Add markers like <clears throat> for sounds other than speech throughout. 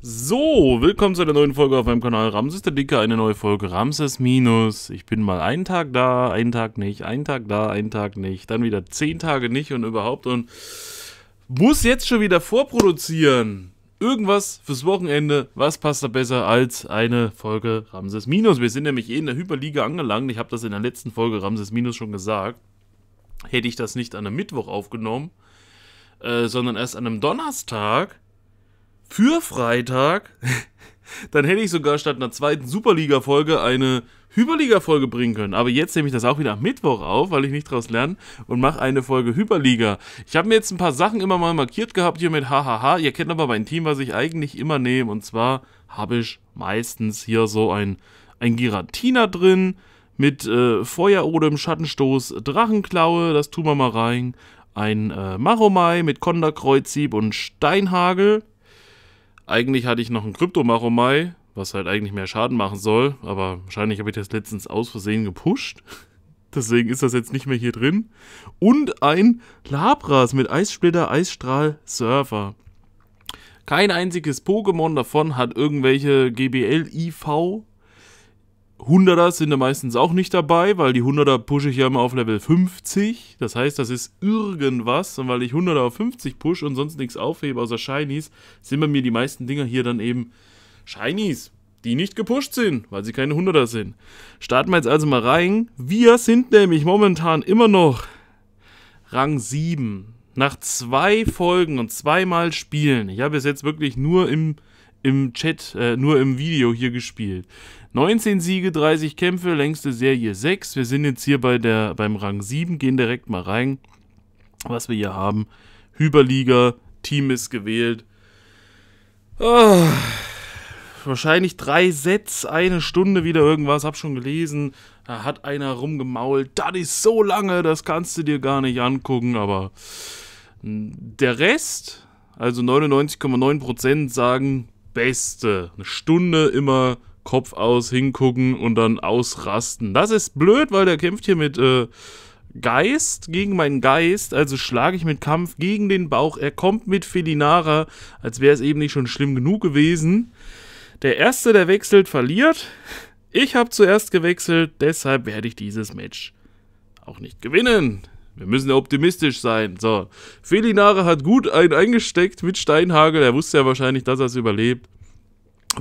So, willkommen zu einer neuen Folge auf meinem Kanal Ramses der Dicke, eine neue Folge Ramses Minus. Ich bin mal einen Tag da, einen Tag nicht, einen Tag da, einen Tag nicht, dann wieder zehn Tage nicht und überhaupt und muss jetzt schon wieder vorproduzieren. Irgendwas fürs Wochenende, was passt da besser als eine Folge Ramses Minus? Wir sind nämlich eh in der Hyperliga angelangt, ich habe das in der letzten Folge Ramses Minus schon gesagt. Hätte ich das nicht an einem Mittwoch aufgenommen, äh, sondern erst an einem Donnerstag für Freitag, <laughs> dann hätte ich sogar statt einer zweiten Superliga-Folge eine Hyperliga-Folge bringen können. Aber jetzt nehme ich das auch wieder am Mittwoch auf, weil ich nicht draus lerne und mache eine Folge Hyperliga. Ich habe mir jetzt ein paar Sachen immer mal markiert gehabt hier mit Hahaha. Ihr kennt aber mein Team, was ich eigentlich immer nehme. Und zwar habe ich meistens hier so ein, ein Giratina drin mit äh, Feuerodem, Schattenstoß, Drachenklaue. Das tun wir mal rein. Ein äh, Maromai mit Konterkreuzhieb und Steinhagel. Eigentlich hatte ich noch einen Kryptomachomai, was halt eigentlich mehr Schaden machen soll, aber wahrscheinlich habe ich das letztens aus Versehen gepusht. <laughs> Deswegen ist das jetzt nicht mehr hier drin. Und ein Labras mit Eissplitter, Eisstrahl, Surfer. Kein einziges Pokémon davon hat irgendwelche GBL, IV 100er sind da meistens auch nicht dabei, weil die 100er pushe ich ja immer auf Level 50. Das heißt, das ist irgendwas. Und weil ich 100er auf 50 push und sonst nichts aufhebe außer Shinies, sind bei mir die meisten Dinger hier dann eben Shinies, die nicht gepusht sind, weil sie keine 100er sind. Starten wir jetzt also mal rein. Wir sind nämlich momentan immer noch Rang 7. Nach zwei Folgen und zweimal Spielen. Ich habe es jetzt wirklich nur im im Chat, äh, nur im Video hier gespielt. 19 Siege, 30 Kämpfe, längste Serie 6. Wir sind jetzt hier bei der, beim Rang 7, gehen direkt mal rein, was wir hier haben. Hyperliga, Team ist gewählt. Oh, wahrscheinlich drei Sets, eine Stunde wieder irgendwas, hab schon gelesen. Da hat einer rumgemault, das ist so lange, das kannst du dir gar nicht angucken, aber hm, der Rest, also 99,9% sagen, beste. Eine Stunde immer Kopf aus, hingucken und dann ausrasten. Das ist blöd, weil der kämpft hier mit äh, Geist gegen meinen Geist, also schlage ich mit Kampf gegen den Bauch. Er kommt mit Felinara, als wäre es eben nicht schon schlimm genug gewesen. Der Erste, der wechselt, verliert. Ich habe zuerst gewechselt, deshalb werde ich dieses Match auch nicht gewinnen. Wir müssen ja optimistisch sein. So, Felinara hat gut einen eingesteckt mit Steinhagel. Er wusste ja wahrscheinlich, dass er es überlebt.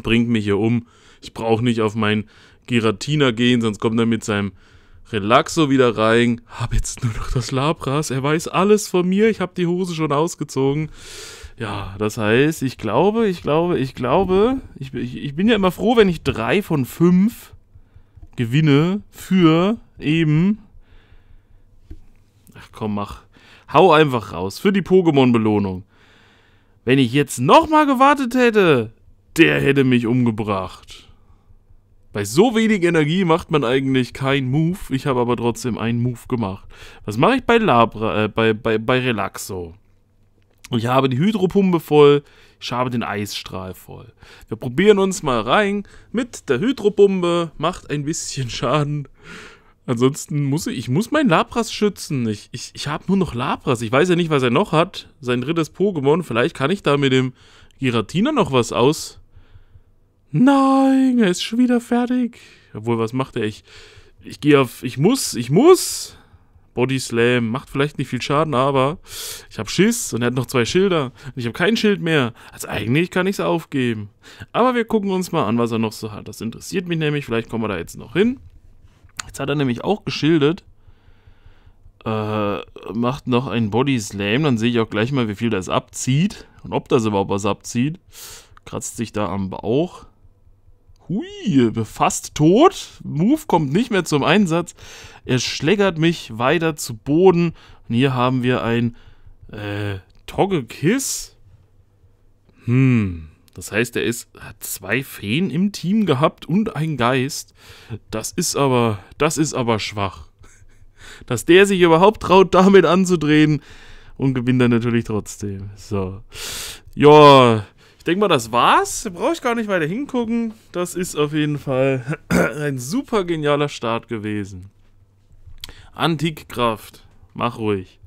Bringt mich hier um. Ich brauche nicht auf meinen Giratina gehen, sonst kommt er mit seinem Relaxo wieder rein. Hab jetzt nur noch das Labras. Er weiß alles von mir. Ich habe die Hose schon ausgezogen. Ja, das heißt, ich glaube, ich glaube, ich glaube, ich, ich, ich bin ja immer froh, wenn ich drei von fünf gewinne für eben. Ach komm, mach. Hau einfach raus. Für die Pokémon-Belohnung. Wenn ich jetzt nochmal gewartet hätte, der hätte mich umgebracht. Bei so wenig Energie macht man eigentlich keinen Move. Ich habe aber trotzdem einen Move gemacht. Was mache ich bei Labra, äh, bei, bei, bei Relaxo? Ich habe die Hydropumpe voll, ich habe den Eisstrahl voll. Wir probieren uns mal rein mit der Hydropumpe, macht ein bisschen Schaden. Ansonsten muss ich, ich muss meinen Labras schützen. Ich, ich, ich habe nur noch Labras. Ich weiß ja nicht, was er noch hat. Sein drittes Pokémon. Vielleicht kann ich da mit dem Giratina noch was aus, Nein, er ist schon wieder fertig. Obwohl, was macht er? Ich, ich gehe auf. Ich muss, ich muss. Body Slam macht vielleicht nicht viel Schaden, aber ich habe Schiss und er hat noch zwei Schilder. Und ich habe kein Schild mehr. Also eigentlich kann ich es aufgeben. Aber wir gucken uns mal an, was er noch so hat. Das interessiert mich nämlich. Vielleicht kommen wir da jetzt noch hin. Jetzt hat er nämlich auch geschildert. Äh, macht noch einen Body Slam. Dann sehe ich auch gleich mal, wie viel das abzieht. Und ob das überhaupt was abzieht. Kratzt sich da am Bauch. Hui, fast tot. Move kommt nicht mehr zum Einsatz. Er schlägert mich weiter zu Boden. Und hier haben wir ein äh, Togekiss. Hm, das heißt, er ist, hat zwei Feen im Team gehabt und einen Geist. Das ist aber, das ist aber schwach. Dass der sich überhaupt traut, damit anzudrehen und gewinnt er natürlich trotzdem. So. Ja, denke mal, das war's. Brauche ich gar nicht weiter hingucken. Das ist auf jeden Fall <clears throat> ein super genialer Start gewesen. Antikkraft. Mach ruhig.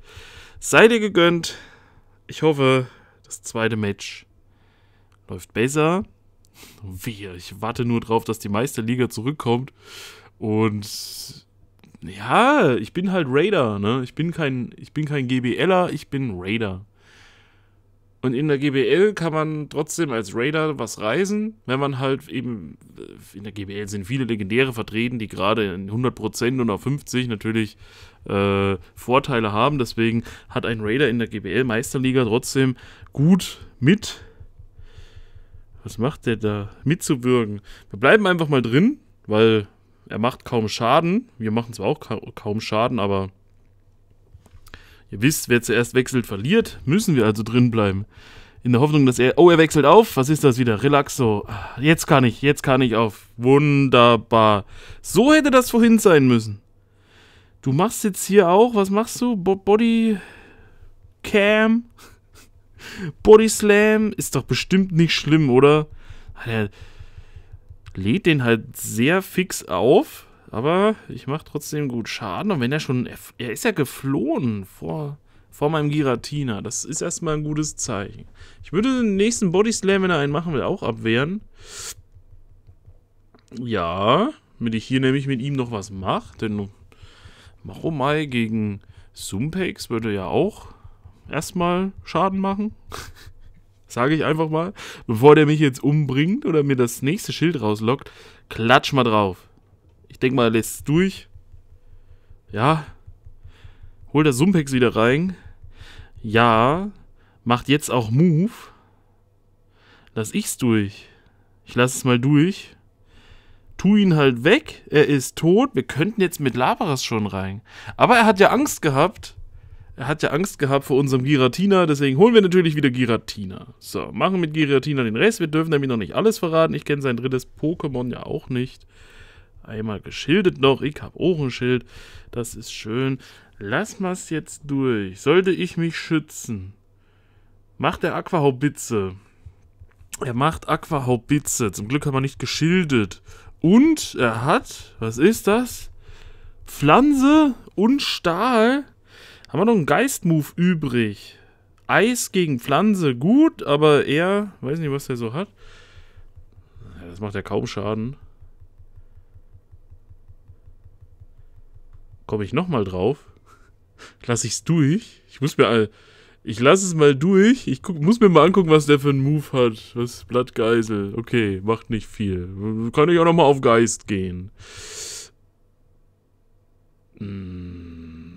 Sei dir gegönnt. Ich hoffe, das zweite Match läuft besser. Wie, ich warte nur drauf, dass die Meisterliga zurückkommt. Und ja, ich bin halt Raider, ne? Ich bin kein, ich bin kein GBLer, ich bin Raider. Und in der GBL kann man trotzdem als Raider was reisen, wenn man halt eben, äh, in der GBL sind viele Legendäre vertreten, die gerade in 100% und auf 50 natürlich äh, Vorteile haben. Deswegen hat ein Raider in der GBL Meisterliga trotzdem gut mit, was macht der da, mitzuwirken. Wir bleiben einfach mal drin, weil er macht kaum Schaden. Wir machen zwar auch ka kaum Schaden, aber Ihr wisst, wer zuerst wechselt, verliert. Müssen wir also drin bleiben. In der Hoffnung, dass er. Oh, er wechselt auf. Was ist das wieder? Relaxo. Ah, jetzt kann ich, jetzt kann ich auf. Wunderbar. So hätte das vorhin sein müssen. Du machst jetzt hier auch. Was machst du? Bo Body. Cam. <laughs> Body Slam. Ist doch bestimmt nicht schlimm, oder? Ah, er lädt den halt sehr fix auf. Aber ich mache trotzdem gut Schaden. Und wenn er schon... Er ist ja geflohen vor, vor meinem Giratina. Das ist erstmal ein gutes Zeichen. Ich würde den nächsten Body Slam, wenn er einen machen will, auch abwehren. Ja, damit ich hier nämlich mit ihm noch was mache. Denn Machomai gegen Sumpex würde ja auch erstmal Schaden machen. <laughs> Sage ich einfach mal. Bevor der mich jetzt umbringt oder mir das nächste Schild rauslockt, klatsch mal drauf. Ich denke mal, er lässt es durch. Ja. Holt der Sumpex wieder rein. Ja. Macht jetzt auch Move. Lass ich's durch. Ich lass es mal durch. Tu ihn halt weg. Er ist tot. Wir könnten jetzt mit Labaras schon rein. Aber er hat ja Angst gehabt. Er hat ja Angst gehabt vor unserem Giratina, deswegen holen wir natürlich wieder Giratina. So, machen mit Giratina den Rest. Wir dürfen nämlich noch nicht alles verraten. Ich kenne sein drittes Pokémon ja auch nicht. Einmal geschildert noch. Ich habe auch ein Schild. Das ist schön. Lass mal's jetzt durch. Sollte ich mich schützen? Macht der Aquahaubitze. Er macht Aquahaubitze. Zum Glück haben wir nicht geschildert. Und er hat, was ist das? Pflanze und Stahl. Haben wir noch einen Geistmove übrig? Eis gegen Pflanze, gut, aber er, weiß nicht, was er so hat. Das macht ja kaum Schaden. Komme ich nochmal drauf? Lass ich's durch? Ich muss mir all. Ich lasse es mal durch. Ich guck, muss mir mal angucken, was der für einen Move hat. Was Blattgeisel. Okay, macht nicht viel. Kann ich auch nochmal auf Geist gehen. Hm.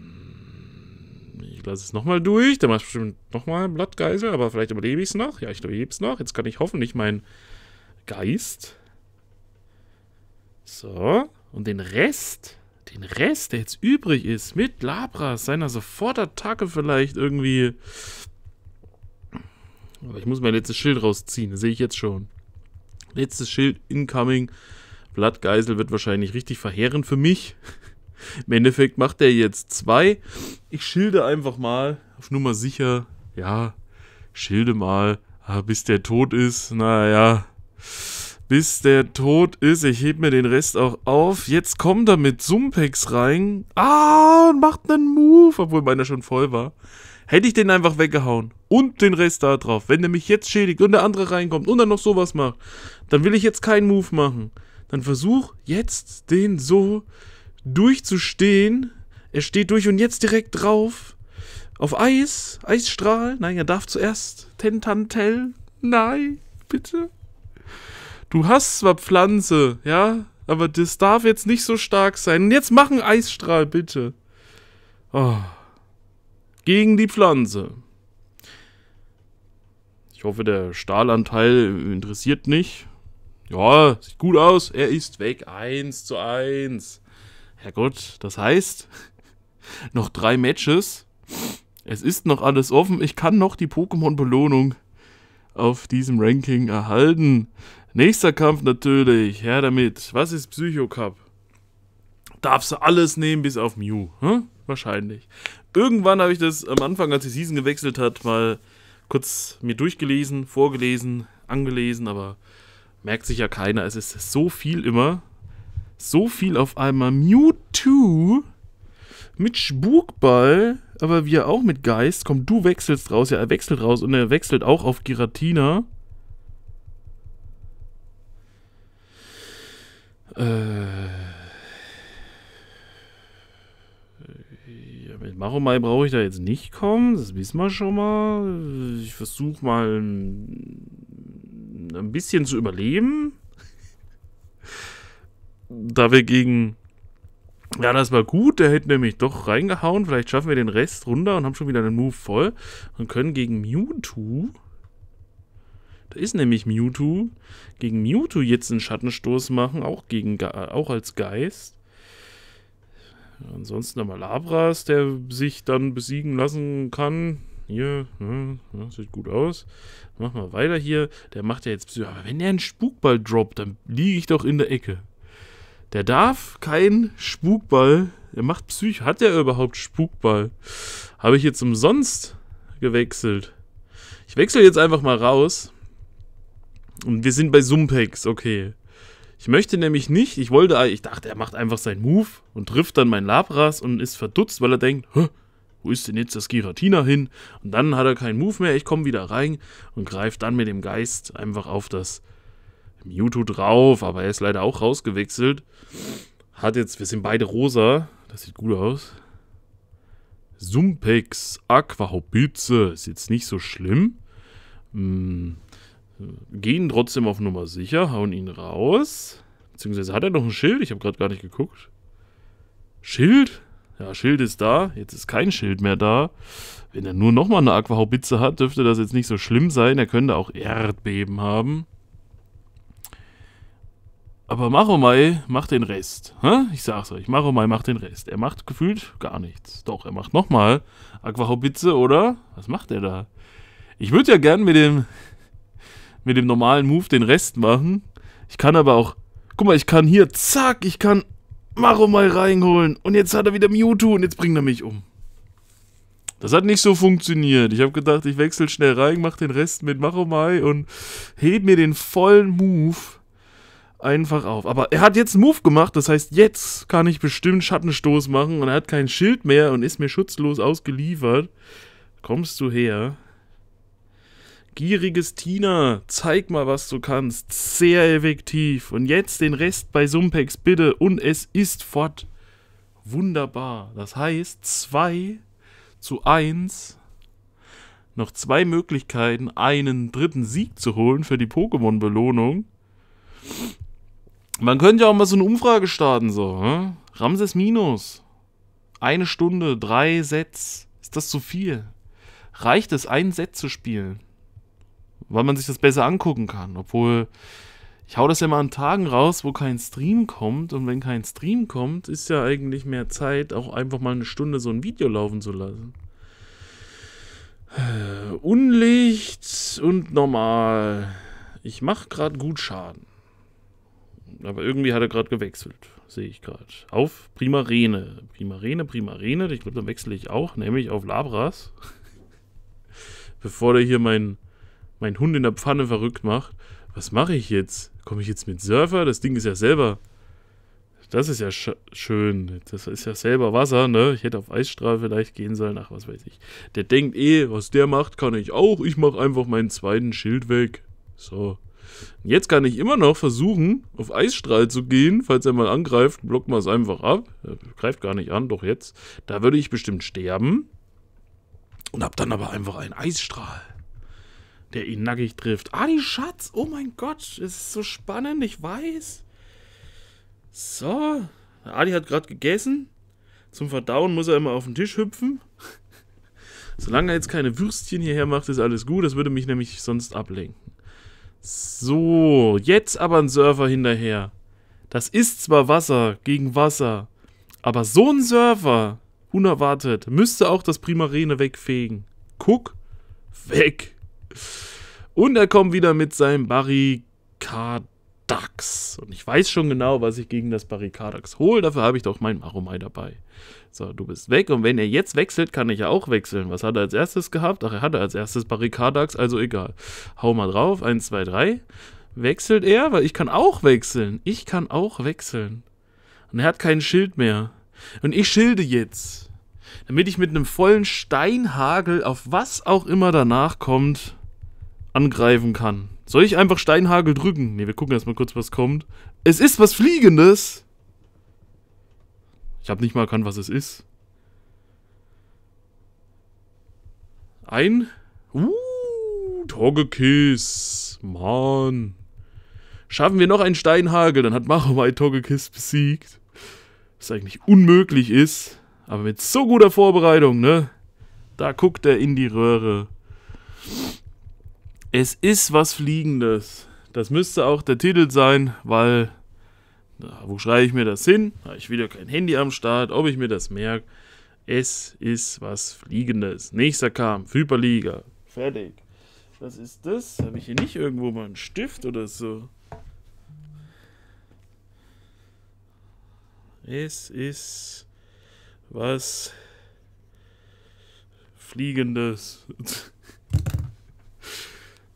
Ich lasse es nochmal durch. Dann machst du bestimmt nochmal Blattgeisel. Aber vielleicht überlebe ich es noch. Ja, ich überlebe es noch. Jetzt kann ich hoffentlich meinen Geist. So. Und den Rest den Rest, der jetzt übrig ist, mit Labras, seiner Sofortattacke vielleicht irgendwie... Aber ich muss mein letztes Schild rausziehen, das sehe ich jetzt schon. Letztes Schild incoming. Blattgeisel wird wahrscheinlich richtig verheerend für mich. <laughs> Im Endeffekt macht er jetzt zwei. Ich schilde einfach mal auf Nummer sicher. Ja, schilde mal, ah, bis der tot ist. Naja bis der tot ist. Ich heb mir den Rest auch auf. Jetzt kommt er mit Sumpex rein. Ah, und macht einen Move, obwohl meiner schon voll war. Hätte ich den einfach weggehauen und den Rest da drauf. Wenn der mich jetzt schädigt und der andere reinkommt und dann noch sowas macht, dann will ich jetzt keinen Move machen. Dann versuch jetzt den so durchzustehen. Er steht durch und jetzt direkt drauf. Auf Eis, Eisstrahl. Nein, er darf zuerst. Tentantel. Nein, bitte du hast zwar Pflanze, ja, aber das darf jetzt nicht so stark sein. Jetzt mach einen Eisstrahl, bitte. Oh. Gegen die Pflanze. Ich hoffe, der Stahlanteil interessiert nicht. Ja, sieht gut aus. Er ist weg. 1 zu 1. Herrgott, das heißt, <laughs> noch drei Matches. Es ist noch alles offen. Ich kann noch die Pokémon-Belohnung auf diesem Ranking erhalten. Nächster Kampf natürlich. Her damit. Was ist Psycho Cup? Darfst du alles nehmen bis auf Mew. Hm? Wahrscheinlich. Irgendwann habe ich das am Anfang, als die Season gewechselt hat, mal kurz mir durchgelesen, vorgelesen, angelesen, aber merkt sich ja keiner. Es ist so viel immer. So viel auf einmal. Mewtwo mit Spukball, aber wir auch mit Geist. Komm, du wechselst raus. Ja, er wechselt raus und er wechselt auch auf Giratina. Äh, ja, mit Maromai brauche ich da jetzt nicht kommen, das wissen wir schon mal. Ich versuche mal ein bisschen zu überleben. da wir gegen... Ja, das war gut. Der hätte nämlich doch reingehauen. Vielleicht schaffen wir den Rest runter und haben schon wieder einen Move voll. Und können gegen Mewtwo da ist nämlich Mewtwo. Gegen Mewtwo jetzt einen Schattenstoß machen, auch, gegen, auch als Geist. Ansonsten nochmal Labras, der sich dann besiegen lassen kann. Hier, ja, sieht gut aus. Machen wir weiter hier. Der macht ja jetzt Psy. Aber wenn er einen Spukball droppt, dann liege ich doch in der Ecke. Der darf keinen Spukball. Er macht Psych. Hat der überhaupt Spukball? Habe ich jetzt umsonst gewechselt. Ich wechsle jetzt einfach mal raus. Und wir sind bei Sumpex, okay. Ich möchte nämlich nicht, ich wollte, ich dachte, er macht einfach seinen Move und trifft dann meinen Labras und ist verdutzt, weil er denkt, Hä, wo ist denn jetzt das Giratina hin? Und dann hat er keinen Move mehr, ich komme wieder rein und greife dann mit dem Geist einfach auf das Mewtwo drauf, aber er ist leider auch rausgewechselt. Hat jetzt, wir sind beide rosa, das sieht gut aus. Sumpex Aquahobitze ist jetzt nicht so schlimm. Hm, gehen trotzdem auf Nummer sicher, hauen ihn raus. Beziehungsweise hat er noch ein Schild? Ich habe gerade gar nicht geguckt. Schild? Ja, Schild ist da. Jetzt ist kein Schild mehr da. Wenn er nur nochmal eine Aquahaubitze hat, dürfte das jetzt nicht so schlimm sein. Er könnte auch Erdbeben haben. Aber Maromai macht den Rest. Ich sag's euch, Maromai macht den Rest. Er macht gefühlt gar nichts. Doch, er macht nochmal Aquahaubitze, oder? Was macht er da? Ich würde ja gern mit dem mit dem normalen Move den Rest machen. Ich kann aber auch. Guck mal, ich kann hier, zack, ich kann Maro mal reinholen. Und jetzt hat er wieder Mewtwo und jetzt bringt er mich um. Das hat nicht so funktioniert. Ich habe gedacht, ich wechsle schnell rein, mache den Rest mit Maromai und heb mir den vollen Move einfach auf. Aber er hat jetzt einen Move gemacht, das heißt, jetzt kann ich bestimmt Schattenstoß machen und er hat kein Schild mehr und ist mir schutzlos ausgeliefert. Kommst du her? Gieriges Tina, zeig mal, was du kannst. Sehr effektiv. Und jetzt den Rest bei Sumpex, bitte. Und es ist fort. Wunderbar. Das heißt, 2 zu 1. Noch zwei Möglichkeiten, einen dritten Sieg zu holen für die Pokémon-Belohnung. Man könnte ja auch mal so eine Umfrage starten, so. Hm? Ramses Minus. Eine Stunde, drei Sets. Ist das zu viel? Reicht es, ein Set zu spielen? weil man sich das besser angucken kann. Obwohl, ich hau das ja mal an Tagen raus, wo kein Stream kommt. Und wenn kein Stream kommt, ist ja eigentlich mehr Zeit, auch einfach mal eine Stunde so ein Video laufen zu lassen. Äh, Unlicht und normal. Ich mach gerade gut Schaden. Aber irgendwie hat er gerade gewechselt. Sehe ich gerade. Auf Primarene. Primarene, Primarene. Ich glaube, dann wechsle ich auch. Nämlich auf Labras. <laughs> Bevor der hier meinen meinen Hund in der Pfanne verrückt macht. Was mache ich jetzt? Komme ich jetzt mit Surfer? Das Ding ist ja selber. Das ist ja schön. Das ist ja selber Wasser, ne? Ich hätte auf Eisstrahl vielleicht gehen sollen. Ach, was weiß ich. Der denkt eh, was der macht, kann ich auch. Ich mache einfach meinen zweiten Schild weg. So. Und jetzt kann ich immer noch versuchen, auf Eisstrahl zu gehen. Falls er mal angreift, blockt man es einfach ab. Er greift gar nicht an, doch jetzt. Da würde ich bestimmt sterben. Und hab dann aber einfach einen Eisstrahl der ihn nackig trifft. Ah, die Schatz! Oh mein Gott, es ist so spannend, ich weiß. So, Adi hat gerade gegessen. Zum Verdauen muss er immer auf den Tisch hüpfen. Solange er jetzt keine Würstchen hierher macht, ist alles gut. Das würde mich nämlich sonst ablenken. So, jetzt aber ein Surfer hinterher. Das ist zwar Wasser gegen Wasser, aber so ein Surfer, unerwartet, müsste auch das Primarene wegfegen. Guck, weg. Und er kommt wieder mit seinem Barrikadax. Und ich weiß schon genau, was ich gegen das Barrikadax hole. Dafür habe ich doch meinen Maromai dabei. So, du bist weg. Und wenn er jetzt wechselt, kann ich ja auch wechseln. Was hat er als erstes gehabt? Ach, er hatte als erstes Barrikadax, also egal. Hau mal drauf. Eins, zwei, drei. Wechselt er? Weil ich kann auch wechseln. Ich kann auch wechseln. Und er hat kein Schild mehr. Und ich schilde jetzt. Damit ich mit einem vollen Steinhagel auf was auch immer danach kommt, angreifen kann. Soll ich einfach Steinhagel drücken? Ne, wir gucken erstmal kurz, was kommt. Es ist was Fliegendes! Ich habe nicht mal erkannt, was es ist. Ein... Uh, Togekiss. Mann. Schaffen wir noch einen Steinhagel, dann hat Machomai Togekiss besiegt. Was eigentlich unmöglich ist. Aber mit so guter Vorbereitung, ne? Da guckt er in die Röhre. Es ist was Fliegendes. Das müsste auch der Titel sein, weil. Na, wo schreibe ich mir das hin? Habe ich wieder kein Handy am Start, ob ich mir das merke. Es ist was Fliegendes. Nächster kam, Hyperliga. Fertig. Was ist das? Habe ich hier nicht irgendwo mal einen Stift oder so? Es ist was Fliegendes. <laughs>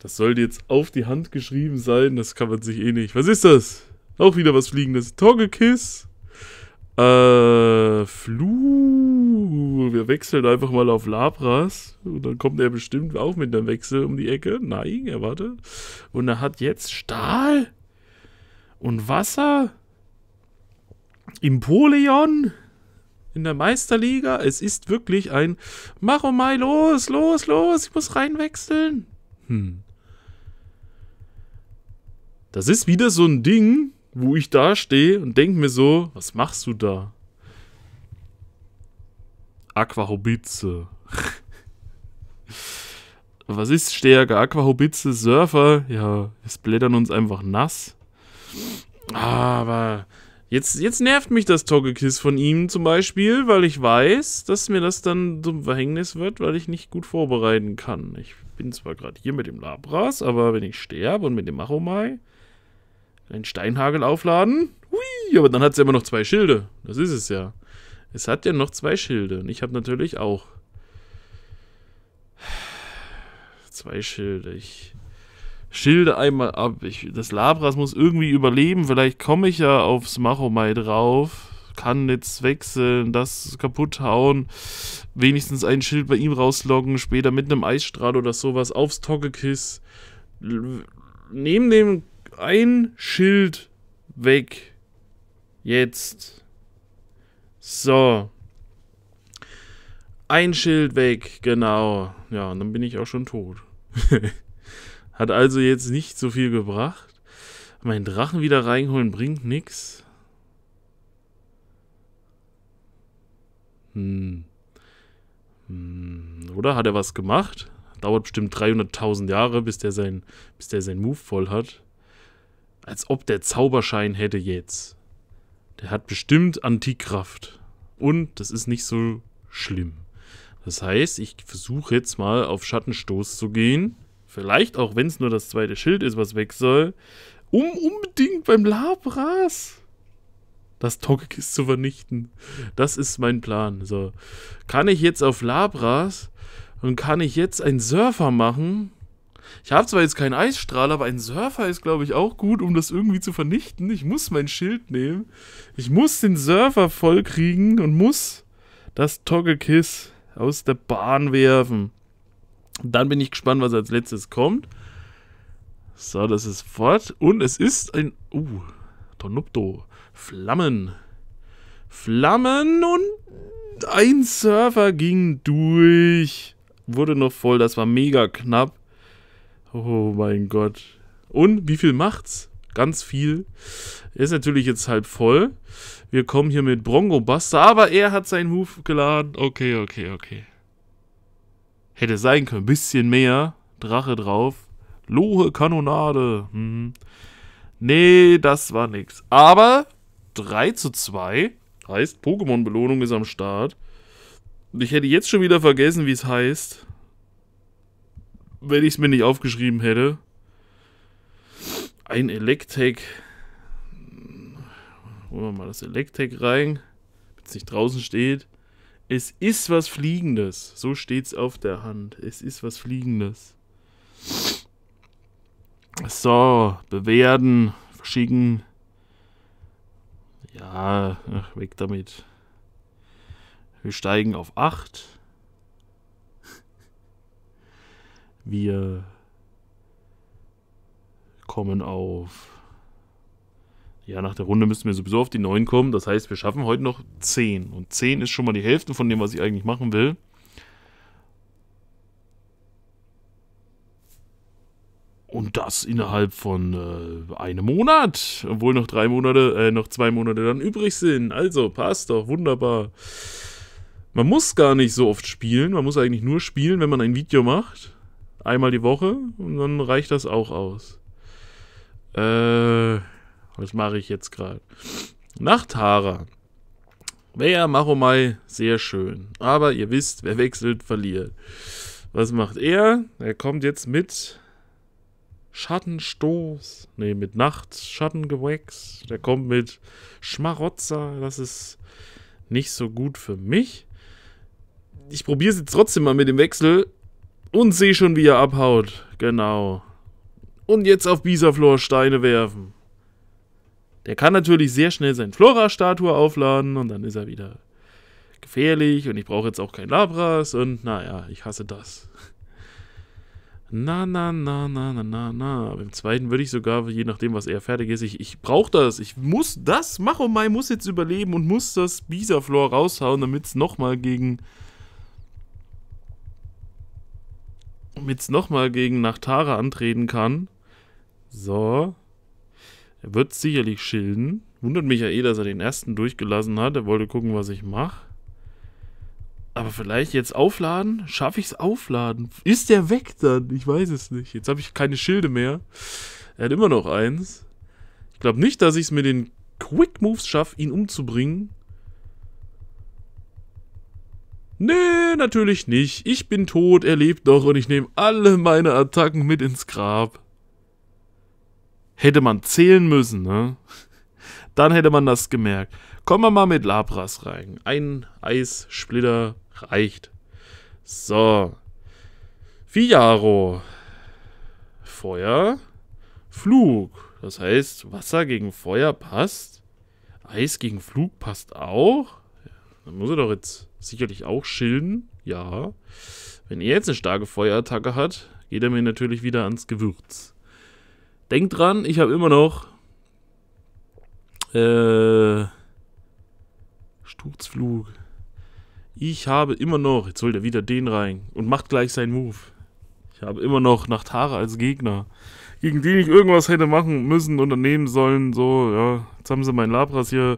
Das sollte jetzt auf die Hand geschrieben sein. Das kann man sich eh nicht. Was ist das? Auch wieder was Fliegendes. Togekiss. Äh, Flu. Wir wechseln einfach mal auf Labras. Und dann kommt er bestimmt auch mit einem Wechsel um die Ecke. Nein, er wartet. Und er hat jetzt Stahl. Und Wasser. Impoleon in der Meisterliga. Es ist wirklich ein Mach oh los, los, los, ich muss reinwechseln. Hm. Das ist wieder so ein Ding, wo ich da stehe und denke mir so, was machst du da? Aquahobitze. <laughs> was ist stärker? Aquahobitze, Surfer? Ja, es blättern uns einfach nass. Aber jetzt, jetzt nervt mich das Togekiss von ihm zum Beispiel, weil ich weiß, dass mir das dann zum Verhängnis wird, weil ich nicht gut vorbereiten kann. Ich bin zwar gerade hier mit dem Labras, aber wenn ich sterbe und mit dem Machomai... Ein Steinhagel aufladen. Hui, aber dann hat es ja immer noch zwei Schilde. Das ist es ja. Es hat ja noch zwei Schilde. Und ich habe natürlich auch zwei Schilde. Ich schilde einmal ab. Ich, das Labras muss irgendwie überleben. Vielleicht komme ich ja aufs Machomai drauf. Kann jetzt wechseln, das kaputt hauen. Wenigstens ein Schild bei ihm rausloggen. Später mit einem Eisstrahl oder sowas aufs Toggekiss. Neben dem ein Schild weg. Jetzt. So. Ein Schild weg, genau. Ja, und dann bin ich auch schon tot. <laughs> Hat also jetzt nicht so viel gebracht. Mein Drachen wieder reinholen bringt nichts. Hm. hm. Oder hat er was gemacht? Dauert bestimmt 300.000 Jahre, bis der, sein, bis der sein Move voll hat. Als ob der Zauberschein hätte jetzt. Der hat bestimmt Antikraft. Und das ist nicht so schlimm. Das heißt, ich versuche jetzt mal auf Schattenstoß zu gehen. Vielleicht auch, wenn es nur das zweite Schild ist, was weg soll. Um unbedingt beim Labras das Togekiss zu vernichten. Das ist mein Plan. So. Kann ich jetzt auf Labras und kann ich jetzt einen Surfer machen? Ich habe zwar jetzt keinen Eisstrahl, aber ein Surfer ist, glaube ich, auch gut, um das irgendwie zu vernichten. Ich muss mein Schild nehmen. Ich muss den Surfer vollkriegen und muss das Togekiss aus der Bahn werfen. Dann bin ich gespannt, was als letztes kommt. So, das ist fort. Und es ist ein... Uh, Tonupto. Flammen. Flammen und ein Surfer ging durch. Wurde noch voll, das war mega knapp. Oh mein Gott. Und wie viel macht's? Ganz viel. Er ist natürlich jetzt halb voll. Wir kommen hier mit Brongo Buster, aber er hat seinen Huf geladen. Okay, okay, okay. Hätte sein können. Bisschen mehr. Drache drauf. Lohe Kanonade. Hm. Nee, das war nix. Aber 3 zu 2 heißt, Pokémon-Belohnung ist am Start. Ich hätte jetzt schon wieder vergessen, wie es heißt wenn ich es mir nicht aufgeschrieben hätte. Ein Electek. Holen wir mal das Electek rein, damit es nicht draußen steht. Es ist was Fliegendes. So steht's auf der Hand. Es ist was Fliegendes. So, bewerten, verschicken. Ja, weg damit. Wir steigen auf 8. Wir kommen auf. Ja, nach der Runde müssen wir sowieso auf die 9 kommen. Das heißt, wir schaffen heute noch 10. Und 10 ist schon mal die Hälfte von dem, was ich eigentlich machen will. Und das innerhalb von äh, einem Monat. Obwohl noch drei Monate, äh, noch zwei Monate dann übrig sind. Also passt doch, wunderbar. Man muss gar nicht so oft spielen. Man muss eigentlich nur spielen, wenn man ein Video macht einmal die Woche und dann reicht das auch aus. Äh, was mache ich jetzt gerade? Nachthaarer. Wer Maromai sehr schön. Aber ihr wisst, wer wechselt, verliert. Was macht er? Er kommt jetzt mit Schattenstoß. Ne, mit Nachtschattengewächs. Der kommt mit Schmarotzer. Das ist nicht so gut für mich. Ich probiere es jetzt trotzdem mal mit dem Wechsel. Und sehe schon, wie er abhaut. Genau. Und jetzt auf Bisaflor Steine werfen. Der kann natürlich sehr schnell seine Flora-Statue aufladen und dann ist er wieder gefährlich und ich brauche jetzt auch kein Labras und naja, ich hasse das. Na, na, na, na, na, na, na. Beim zweiten würde ich sogar, je nachdem, was er fertig ist, ich, ich brauche das. Ich muss das. Machomai muss jetzt überleben und muss das Bisaflor raushauen, damit es nochmal gegen jetzt nochmal gegen Nachtara antreten kann. So. Er wird sicherlich schilden. Wundert mich ja eh, dass er den ersten durchgelassen hat. Er wollte gucken, was ich mache. Aber vielleicht jetzt aufladen? Schaffe ich es aufladen? Ist der weg dann? Ich weiß es nicht. Jetzt habe ich keine Schilde mehr. Er hat immer noch eins. Ich glaube nicht, dass ich es mit den Quick Moves schaffe, ihn umzubringen. Nee, natürlich nicht. Ich bin tot, er lebt noch und ich nehme alle meine Attacken mit ins Grab. Hätte man zählen müssen, ne? Dann hätte man das gemerkt. Kommen wir mal mit Labras rein. Ein Eissplitter reicht. So. Fiaro. Feuer. Flug. Das heißt, Wasser gegen Feuer passt. Eis gegen Flug passt auch. Ja, dann muss er doch jetzt sicherlich auch schilden. Ja. Wenn er jetzt eine starke Feuerattacke hat, geht er mir natürlich wieder ans Gewürz. Denkt dran, ich habe immer noch äh, Sturzflug. Ich habe immer noch, jetzt holt er wieder den rein und macht gleich seinen Move. Ich habe immer noch Nachtare als Gegner, gegen den ich irgendwas hätte machen müssen, unternehmen sollen. So, ja, jetzt haben sie meinen Labras hier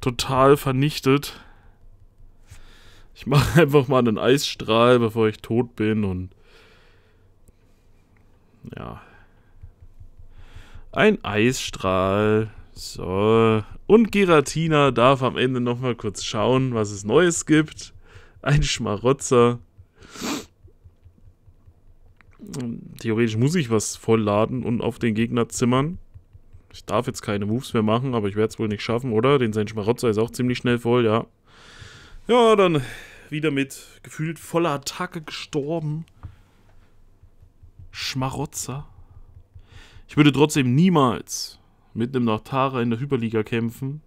total vernichtet. Ich mache <laughs> einfach mal einen Eisstrahl, bevor ich tot bin und... Ja. Ein Eisstrahl. So. Und Giratina darf am Ende nochmal kurz schauen, was es Neues gibt. Ein Schmarotzer. Theoretisch muss ich was vollladen und auf den Gegner zimmern. Ich darf jetzt keine Moves mehr machen, aber ich werde es wohl nicht schaffen, oder? Denn sein Schmarotzer ist auch ziemlich schnell voll, ja. Ja, dann wieder mit gefühlt voller Attacke gestorben. Schmarotzer. Ich würde trotzdem niemals mit einem Nachtara in der Hyperliga kämpfen.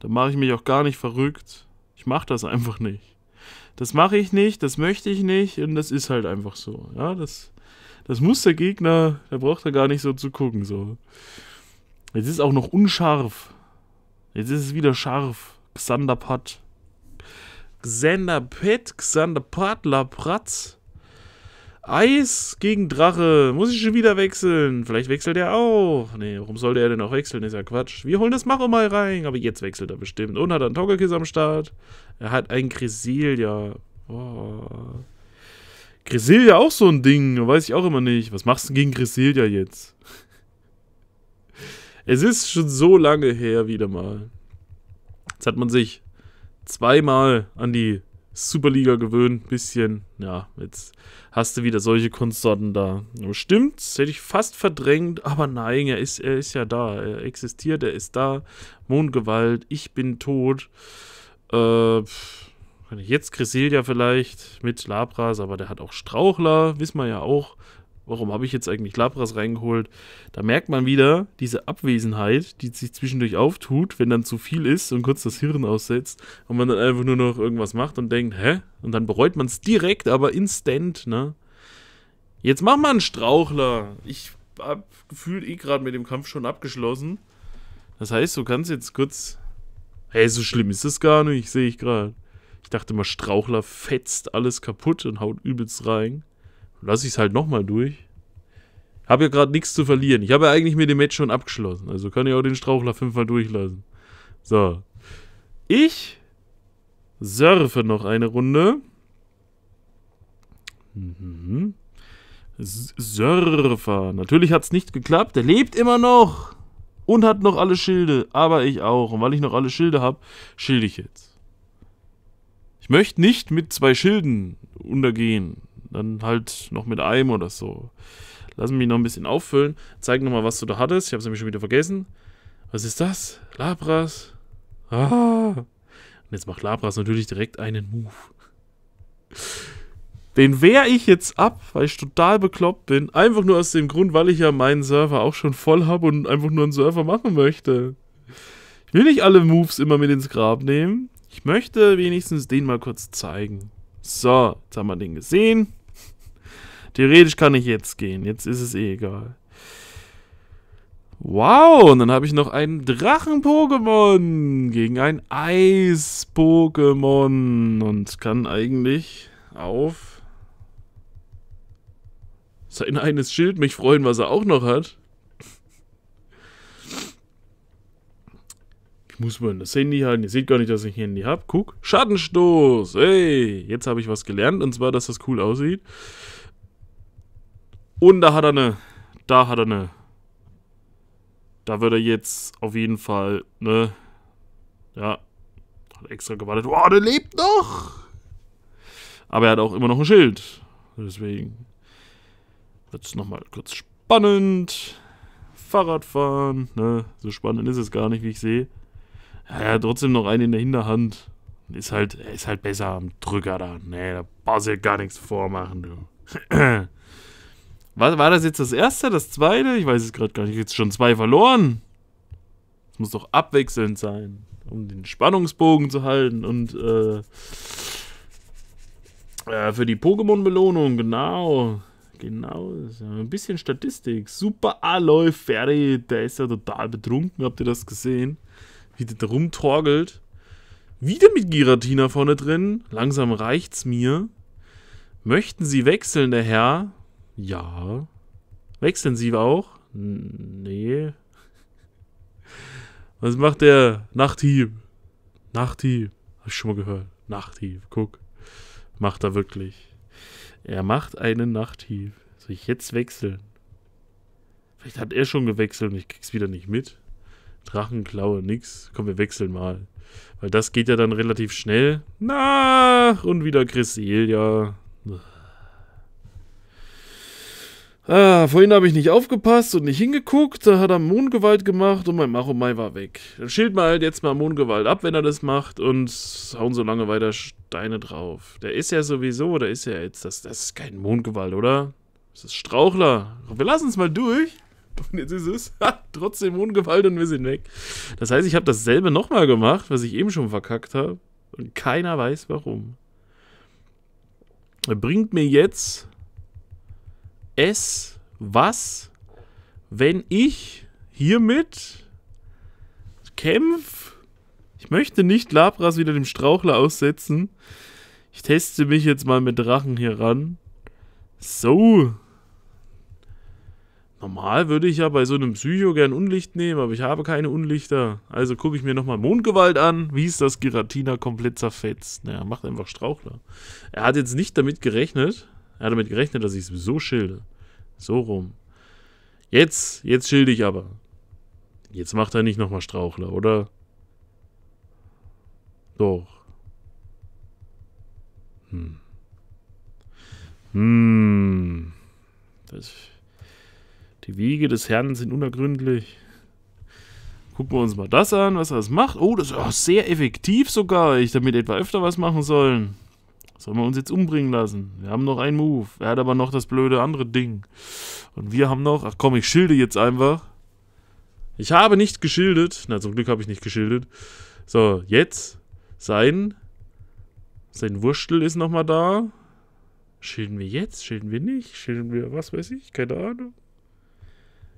Da mache ich mich auch gar nicht verrückt. Ich mache das einfach nicht. Das mache ich nicht, das möchte ich nicht und das ist halt einfach so. Ja, das, das muss der Gegner, da braucht er gar nicht so zu gucken. So. Jetzt ist auch noch unscharf. Jetzt ist es wieder scharf. Xander Pott. Xander Pitt, Xander Padler Pratz. Eis gegen Drache. Muss ich schon wieder wechseln? Vielleicht wechselt er auch. Nee, warum sollte er denn auch wechseln? Ist ja Quatsch. Wir holen das Macho mal rein. Aber jetzt wechselt er bestimmt. Und hat einen Togekiss am Start. Er hat einen Grisilia. Boah. Grisilia auch so ein Ding. Weiß ich auch immer nicht. Was machst du gegen Grisilia jetzt? es ist schon so lange her wieder mal. Jetzt hat man sich zweimal an die Superliga gewöhnt, bisschen. Ja, jetzt hast du wieder solche Kunstsorten da. Stimmt, hätte ich fast verdrängt, aber nein, er ist, er ist ja da. Er existiert, er ist da. Mondgewalt, ich bin tot. Äh, jetzt Cresselia vielleicht mit Labras, aber der hat auch Strauchler, wissen wir ja auch warum habe ich jetzt eigentlich Labras reingeholt? Da merkt man wieder diese Abwesenheit, die sich zwischendurch auftut, wenn dann zu viel ist und kurz das Hirn aussetzt und man dann einfach nur noch irgendwas macht und denkt, hä? Und dann bereut man es direkt, aber instant, ne? Jetzt mach mal einen Strauchler. Ich hab gefühlt eh gerade mit dem Kampf schon abgeschlossen. Das heißt, du kannst jetzt kurz... Hey, so schlimm ist es gar nicht, sehe ich gerade. Ich dachte mal, Strauchler fetzt alles kaputt und haut übelst rein lasse ich es halt nochmal durch. Habe ja gerade nichts zu verlieren. Ich habe ja eigentlich mit dem Match schon abgeschlossen. Also kann ich auch den Strauchler fünfmal durchlassen. So. Ich surfe noch eine Runde. Mhm. Surfer. Natürlich hat es nicht geklappt. Er lebt immer noch. Und hat noch alle Schilde. Aber ich auch. Und weil ich noch alle Schilde habe, schilde ich jetzt. Ich möchte nicht mit zwei Schilden untergehen. Dann halt noch mit einem oder so. Lass mich noch ein bisschen auffüllen. Zeig nochmal, was du da hattest. Ich habe es nämlich schon wieder vergessen. Was ist das? Labras. Ah. Und jetzt macht Labras natürlich direkt einen Move. Den wehre ich jetzt ab, weil ich total bekloppt bin. Einfach nur aus dem Grund, weil ich ja meinen Server auch schon voll habe und einfach nur einen Server machen möchte. Ich will nicht alle Moves immer mit ins Grab nehmen. Ich möchte wenigstens den mal kurz zeigen. So, jetzt haben wir den gesehen. Theoretisch kann ich jetzt gehen. Jetzt ist es eh egal. Wow, und dann habe ich noch einen Drachen-Pokémon gegen ein Eis-Pokémon und kann eigentlich auf sein eines Schild mich freuen, was er auch noch hat. Ich muss mal das Handy halten. Ihr seht gar nicht, dass ich ein Handy habe. Guck, Schattenstoß. Hey, jetzt habe ich was gelernt und zwar, dass das cool aussieht. Und da hat er eine. Da hat er eine. Da wird er jetzt auf jeden Fall, ne? Ja. Hat extra gewartet. Boah, der lebt noch! Aber er hat auch immer noch ein Schild. Deswegen wird es nochmal kurz spannend. Fahrradfahren, ne? So spannend ist es gar nicht, wie ich sehe. Ja, er hat trotzdem noch einen in der Hinterhand. Ist halt, ist halt besser am Drücker da. Ne, da brauchst du ja gar nichts vormachen, du. <clears throat> War, war das jetzt das erste, das zweite? Ich weiß es gerade gar nicht. Jetzt schon zwei verloren. Es muss doch abwechselnd sein, um den Spannungsbogen zu halten und äh, äh, für die Pokémon-Belohnung, genau. Genau, ein bisschen Statistik. Super Aloy Ferry, der ist ja total betrunken, habt ihr das gesehen? Wie der da rumtorgelt. Wieder mit Giratina vorne drin. Langsam reicht's mir. Möchten Sie wechseln, der Herr? Ja. Wechseln sie auch? nee. Was macht der Nachthieb? Nachthieb. Hab ich schon mal gehört. Nachthieb, guck. Macht er wirklich. Er macht einen Nachthieb. Soll ich jetzt wechseln? Vielleicht hat er schon gewechselt und ich krieg's wieder nicht mit. Drachenklaue, nix. Komm, wir wechseln mal. Weil das geht ja dann relativ schnell. Nach und wieder Chris Ilja. Ah, vorhin habe ich nicht aufgepasst und nicht hingeguckt. Da hat er Mondgewalt gemacht und mein Maromai war weg. Dann schild mal halt jetzt mal Mondgewalt ab, wenn er das macht und hauen so lange weiter Steine drauf. Der ist ja sowieso, der ist ja jetzt. Das, das ist kein Mondgewalt, oder? Das ist Strauchler. Wir lassen es mal durch. Und jetzt ist es. trotzdem Mondgewalt und wir sind weg. Das heißt, ich habe dasselbe nochmal gemacht, was ich eben schon verkackt habe. Und keiner weiß warum. Er bringt mir jetzt es was, wenn ich hiermit kämpf? Ich möchte nicht Labras wieder dem Strauchler aussetzen. Ich teste mich jetzt mal mit Drachen hier ran. So. Normal würde ich ja bei so einem Psycho gern Unlicht nehmen, aber ich habe keine Unlichter. Also gucke ich mir nochmal Mondgewalt an, wie ist das Giratina komplett zerfetzt. Naja, macht einfach Strauchler. Er hat jetzt nicht damit gerechnet, er hat damit gerechnet, dass ich es so schilde. So rum. Jetzt, jetzt schilde ich aber. Jetzt macht er nicht nochmal Strauchler, oder? Doch. Hm. Hm. Das, die Wege des Herrn sind unergründlich. Gucken wir uns mal das an, was er das macht. Oh, das ist auch sehr effektiv sogar. Ich damit etwa öfter was machen sollen. Sollen wir uns jetzt umbringen lassen? Wir haben noch einen Move. Er hat aber noch das blöde andere Ding. Und wir haben noch... Ach komm, ich schilde jetzt einfach. Ich habe nicht geschildert. Na, zum Glück habe ich nicht geschildert. So, jetzt. Sein... Sein Wurstel ist nochmal da. Schilden wir jetzt? Schilden wir nicht? Schilden wir was weiß ich? Keine Ahnung.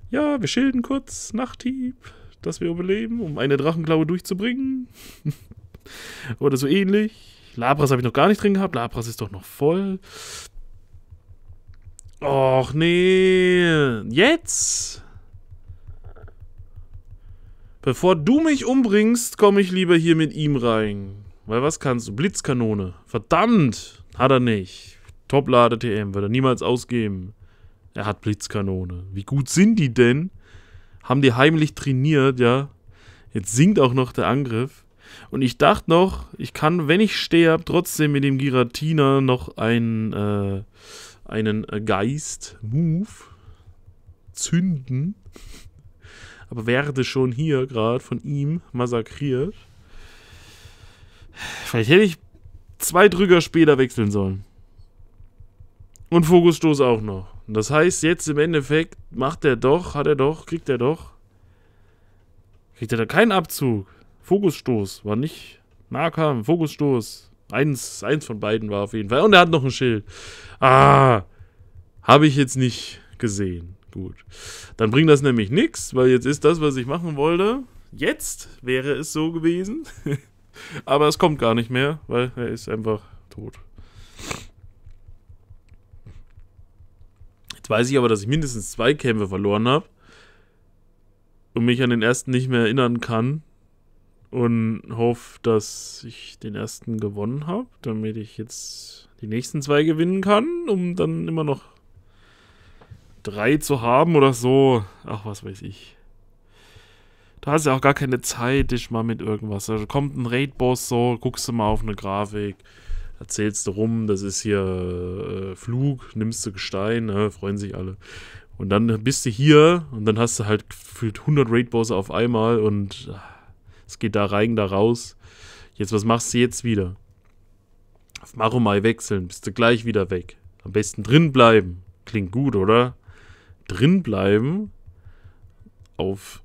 Ja, wir schilden kurz. Nachthieb. Dass wir überleben, um eine Drachenklaue durchzubringen. <laughs> Oder so ähnlich. Labras habe ich noch gar nicht drin gehabt. Labras ist doch noch voll. Och, nee. Jetzt? Bevor du mich umbringst, komme ich lieber hier mit ihm rein. Weil was kannst du? Blitzkanone. Verdammt! Hat er nicht. top lade tm wird er niemals ausgeben. Er hat Blitzkanone. Wie gut sind die denn? Haben die heimlich trainiert, ja? Jetzt sinkt auch noch der Angriff. Und ich dachte noch, ich kann, wenn ich sterbe, trotzdem mit dem Giratina noch äh, einen, äh, einen Geist-Move zünden. Aber werde schon hier gerade von ihm massakriert. Vielleicht hätte ich zwei Drücker später wechseln sollen. Und Fokusstoß auch noch. Und das heißt, jetzt im Endeffekt macht er doch, hat er doch, kriegt er doch. Kriegt er da keinen Abzug? Fokusstoß war nicht Nahkampf, Fokusstoß. Eins, eins von beiden war auf jeden Fall. Und er hat noch ein Schild. Ah, habe ich jetzt nicht gesehen. Gut. Dann bringt das nämlich nichts, weil jetzt ist das, was ich machen wollte. Jetzt wäre es so gewesen. <laughs> Aber es kommt gar nicht mehr, weil er ist einfach tot. Jetzt weiß ich aber, dass ich mindestens zwei Kämpfe verloren habe und mich an den ersten nicht mehr erinnern kann und hoffe, dass ich den ersten gewonnen habe, damit ich jetzt die nächsten zwei gewinnen kann, um dann immer noch drei zu haben oder so. Ach, was weiß ich. Da hast du ja auch gar keine Zeit, dich mal mit irgendwas. Da also kommt ein Raid-Boss so, guckst du mal auf eine Grafik, erzählst du rum, das ist hier äh, Flug, nimmst du Gestein, ne, freuen sich alle. Und dann bist du hier und dann hast du halt gefühlt 100 Raid-Bosse auf einmal und. Ach, es geht da rein, da raus. Jetzt, was machst du jetzt wieder? Auf Maromai wechseln, bist du gleich wieder weg. Am besten drin bleiben. Klingt gut, oder? Drin bleiben? Auf.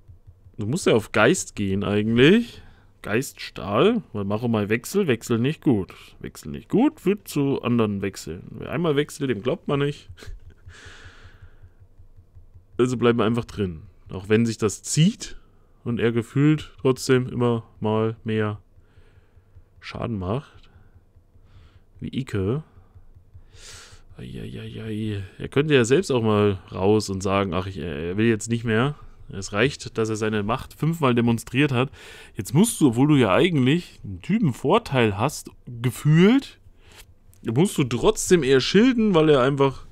Du musst ja auf Geist gehen eigentlich. Geiststahl, weil Maromai mal Wechsel, Wechsel nicht gut. Wechsel nicht gut, wird zu anderen wechseln. Wer einmal wechselt, dem glaubt man nicht. <laughs> Also bleiben wir einfach drin. Auch wenn sich das zieht, und er gefühlt trotzdem immer mal mehr Schaden macht. Wie Ike. Eieiei. Er könnte ja selbst auch mal raus und sagen, ach, ich, er will jetzt nicht mehr. Es reicht, dass er seine Macht fünfmal demonstriert hat. Jetzt musst du, obwohl du ja eigentlich einen Typen Vorteil hast, gefühlt, musst du trotzdem eher schilden, weil er einfach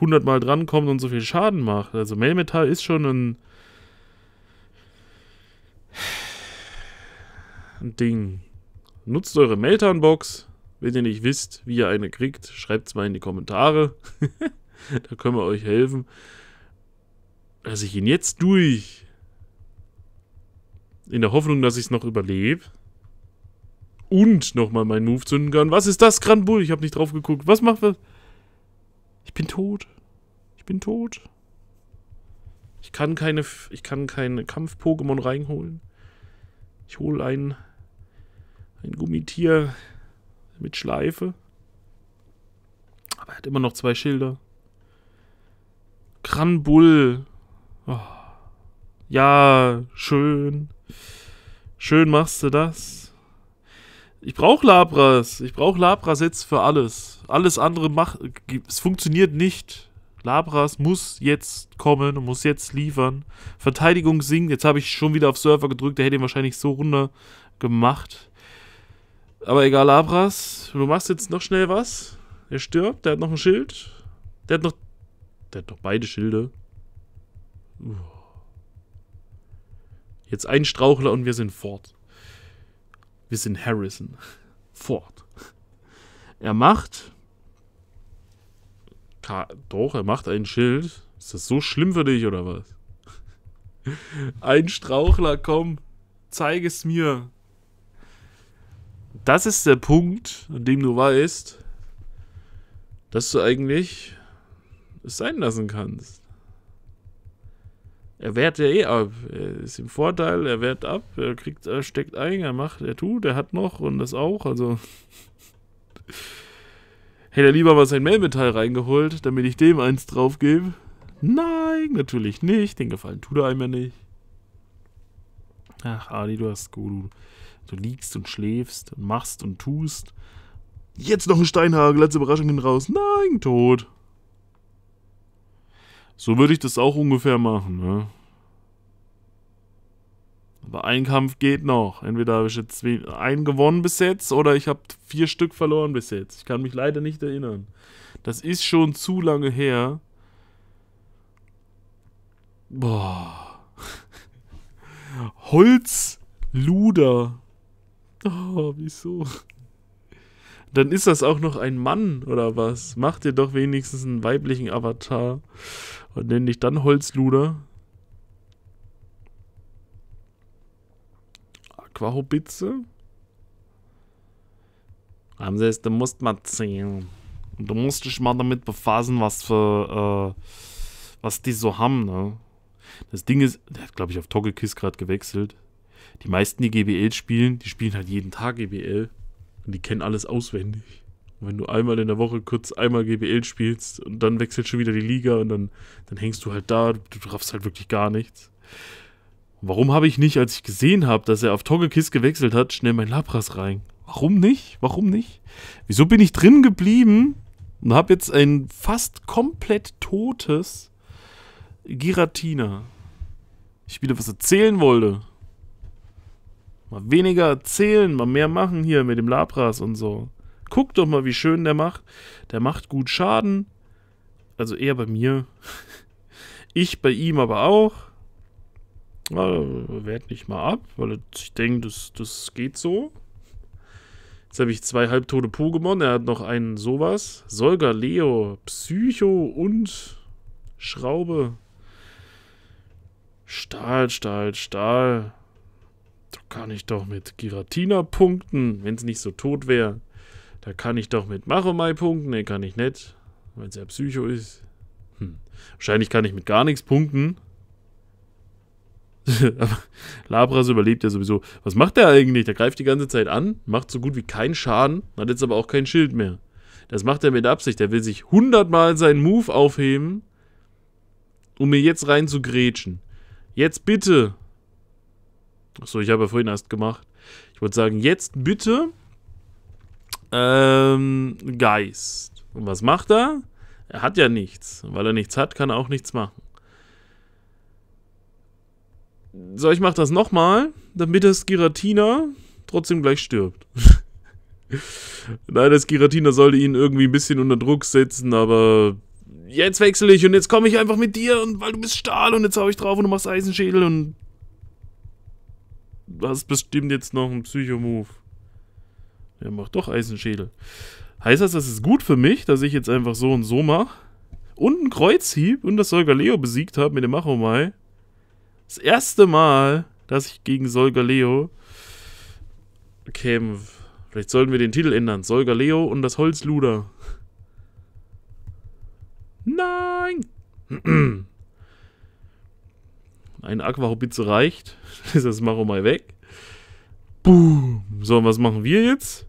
hundertmal drankommt und so viel Schaden macht. Also Melmetal ist schon ein ein Ding. Nutzt eure Meltanbox. Wenn ihr nicht wisst, wie ihr eine kriegt, schreibt es mal in die Kommentare. <laughs> da können wir euch helfen. Dass ich ihn jetzt durch. In der Hoffnung, dass ich es noch überlebe. Und nochmal meinen Move zünden kann. Was ist das, Granbull? Ich habe nicht drauf geguckt. Was macht wir? Ich bin tot. Ich bin tot. Ich kann keine, ich kann keine Kampf-Pokémon reinholen. Ich hole ein, ein Gummitier mit Schleife. Aber er hat immer noch zwei Schilder. Kranbull. Oh. Ja, schön. Schön machst du das. Ich brauche Labras. Ich brauche Labras jetzt für alles. Alles andere macht. Es funktioniert nicht. Labras muss jetzt kommen, muss jetzt liefern. Verteidigung sinkt. Jetzt habe ich schon wieder auf Server gedrückt. Der hätte ihn wahrscheinlich so runter gemacht. Aber egal, Labras. Du machst jetzt noch schnell was. Er stirbt. Der hat noch ein Schild. Der hat noch. Der hat noch beide Schilde. Jetzt ein Strauchler und wir sind fort. Wir sind Harrison. <laughs> Fort. Er macht Ka Doch, er macht ein Schild. Ist das so schlimm für dich oder was? <laughs> ein Strauchler, komm, zeig es mir. Das ist der Punkt, an dem du weißt, dass du eigentlich es sein lassen kannst. Er wehrt ja eh ab. Er ist im Vorteil, er wehrt ab, er kriegt, er steckt ein, er macht, er tut, er hat noch und das auch, also. <laughs> Hätte er lieber mal sein Mailmetall reingeholt, damit ich dem eins draufgebe? Nein, natürlich nicht. Den Gefallen tut er einem ja nicht. Ach, Adi, du hast gut. Du liegst und schläfst und machst und tust. Jetzt noch ein Steinhagel letzte Überraschung hin raus. Nein, tot. So würde ich das auch ungefähr machen, ne? Aber ein Kampf geht noch. Entweder habe ich jetzt einen gewonnen bis jetzt oder ich habe vier Stück verloren bis jetzt. Ich kann mich leider nicht erinnern. Das ist schon zu lange her. Boah. <laughs> Holzluder. Oh, wieso? Dann ist das auch noch ein Mann oder was? Mach dir doch wenigstens einen weiblichen Avatar und nenn dich dann Holzluder. Quahobitze? Haben sie es, du musst mal zählen. Und du musst dich mal damit befassen, was für, äh, was die so haben, ne? Das Ding ist, der hat, glaube ich, auf Togekiss gerade gewechselt. Die meisten, die GBL spielen, die spielen halt jeden Tag GBL. Und die kennen alles auswendig. Und wenn du einmal in der Woche kurz einmal GBL spielst und dann wechselt schon wieder die Liga und dann, dann hängst du halt da, du raffst halt wirklich gar nichts. Warum habe ich nicht, als ich gesehen habe, dass er auf Togekiss gewechselt hat, schnell mein Labras rein? Warum nicht? Warum nicht? Wieso bin ich drin geblieben und habe jetzt ein fast komplett totes Giratina? Ich wieder was erzählen wollte. Mal weniger erzählen, mal mehr machen hier mit dem Labras und so. Guck doch mal, wie schön der macht. Der macht gut Schaden. Also eher bei mir. <laughs> Ich bei ihm aber auch. Also, nicht mal ab, weil ich denke, das, das geht so. Jetzt habe ich zwei halbtote Pokémon. Er hat noch einen sowas. Solga, Leo, Psycho und Schraube. Stahl, Stahl, Stahl. Da kann ich doch mit Giratina punkten, wenn es nicht so tot wäre. Da kann ich doch mit Maromai punkten. Ne, kann ich nicht, weil es ja Psycho ist. Hm. Wahrscheinlich kann ich mit gar nichts punkten. Labras überlebt ja sowieso. Was macht der eigentlich? Der greift die ganze Zeit an, macht so gut wie keinen Schaden, hat jetzt aber auch kein Schild mehr. Das macht er mit Absicht. Der will sich hundertmal seinen Move aufheben, um mir jetzt rein zu grätschen. Jetzt bitte. Achso, ich habe ja vorhin erst gemacht. Ich würde sagen, jetzt bitte. Ähm, Geist. Und was macht er? Er hat ja nichts. Und Weil er nichts hat, kann er auch nichts machen. So, ich mach das nochmal, damit das Giratina trotzdem gleich stirbt. <laughs> Nein, das Giratina sollte ihn irgendwie ein bisschen unter Druck setzen, aber jetzt wechsle ich und jetzt komme ich einfach mit dir und weil du bist Stahl und jetzt hau ich drauf und du machst Eisenschädel und du hast bestimmt jetzt noch einen Psycho-Move. Der macht doch Eisenschädel. Heißt das, das ist gut für mich, dass ich jetzt einfach so und so mache? Und einen Kreuzhieb und das Säuger Leo besiegt habe mit dem Achomai? Das erste Mal, dass ich gegen Solga Leo kämpfe. Vielleicht sollten wir den Titel ändern. Solga Leo und das Holzluder. Nein! Ein Aquahobitze reicht. <laughs> Das ist das Maro mal weg. Boom. So, und was machen wir jetzt?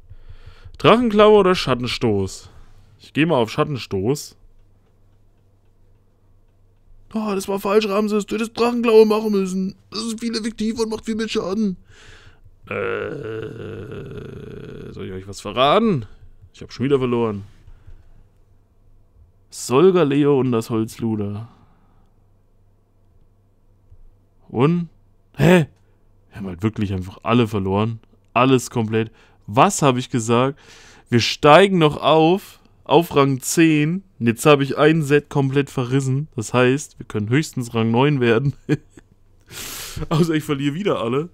Drachenklaue oder Schattenstoß? Ich gehe mal auf Schattenstoß. Oh, das war falsch, Ramses. Du hättest Drachenklaue machen müssen. Das ist viel effektiver und macht viel mehr Schaden. Äh, soll ich euch was verraten? Ich hab schon wieder verloren. Solga Leo und das Holzluder. Und? Hä? Wir haben halt wirklich einfach alle verloren. Alles komplett. Was habe ich gesagt? Wir steigen noch auf, auf Rang 10 und jetzt habe ich ein Set komplett verrissen. Das heißt, wir können höchstens Rang 9 werden. <laughs> Außer ich verliere wieder alle.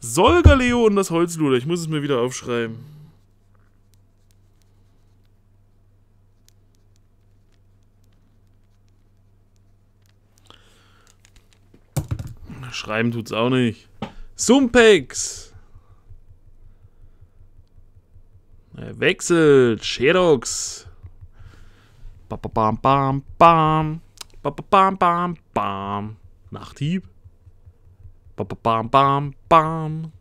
Solgaleo und das Holzluder. Ich muss es mir wieder aufschreiben. Schreiben tut's auch nicht. Sumpex! wechselt. Sherox. Bam, ba, bam, bam, bam. bam, bam, bam. Nachthieb. Bam, bam, bam, bam,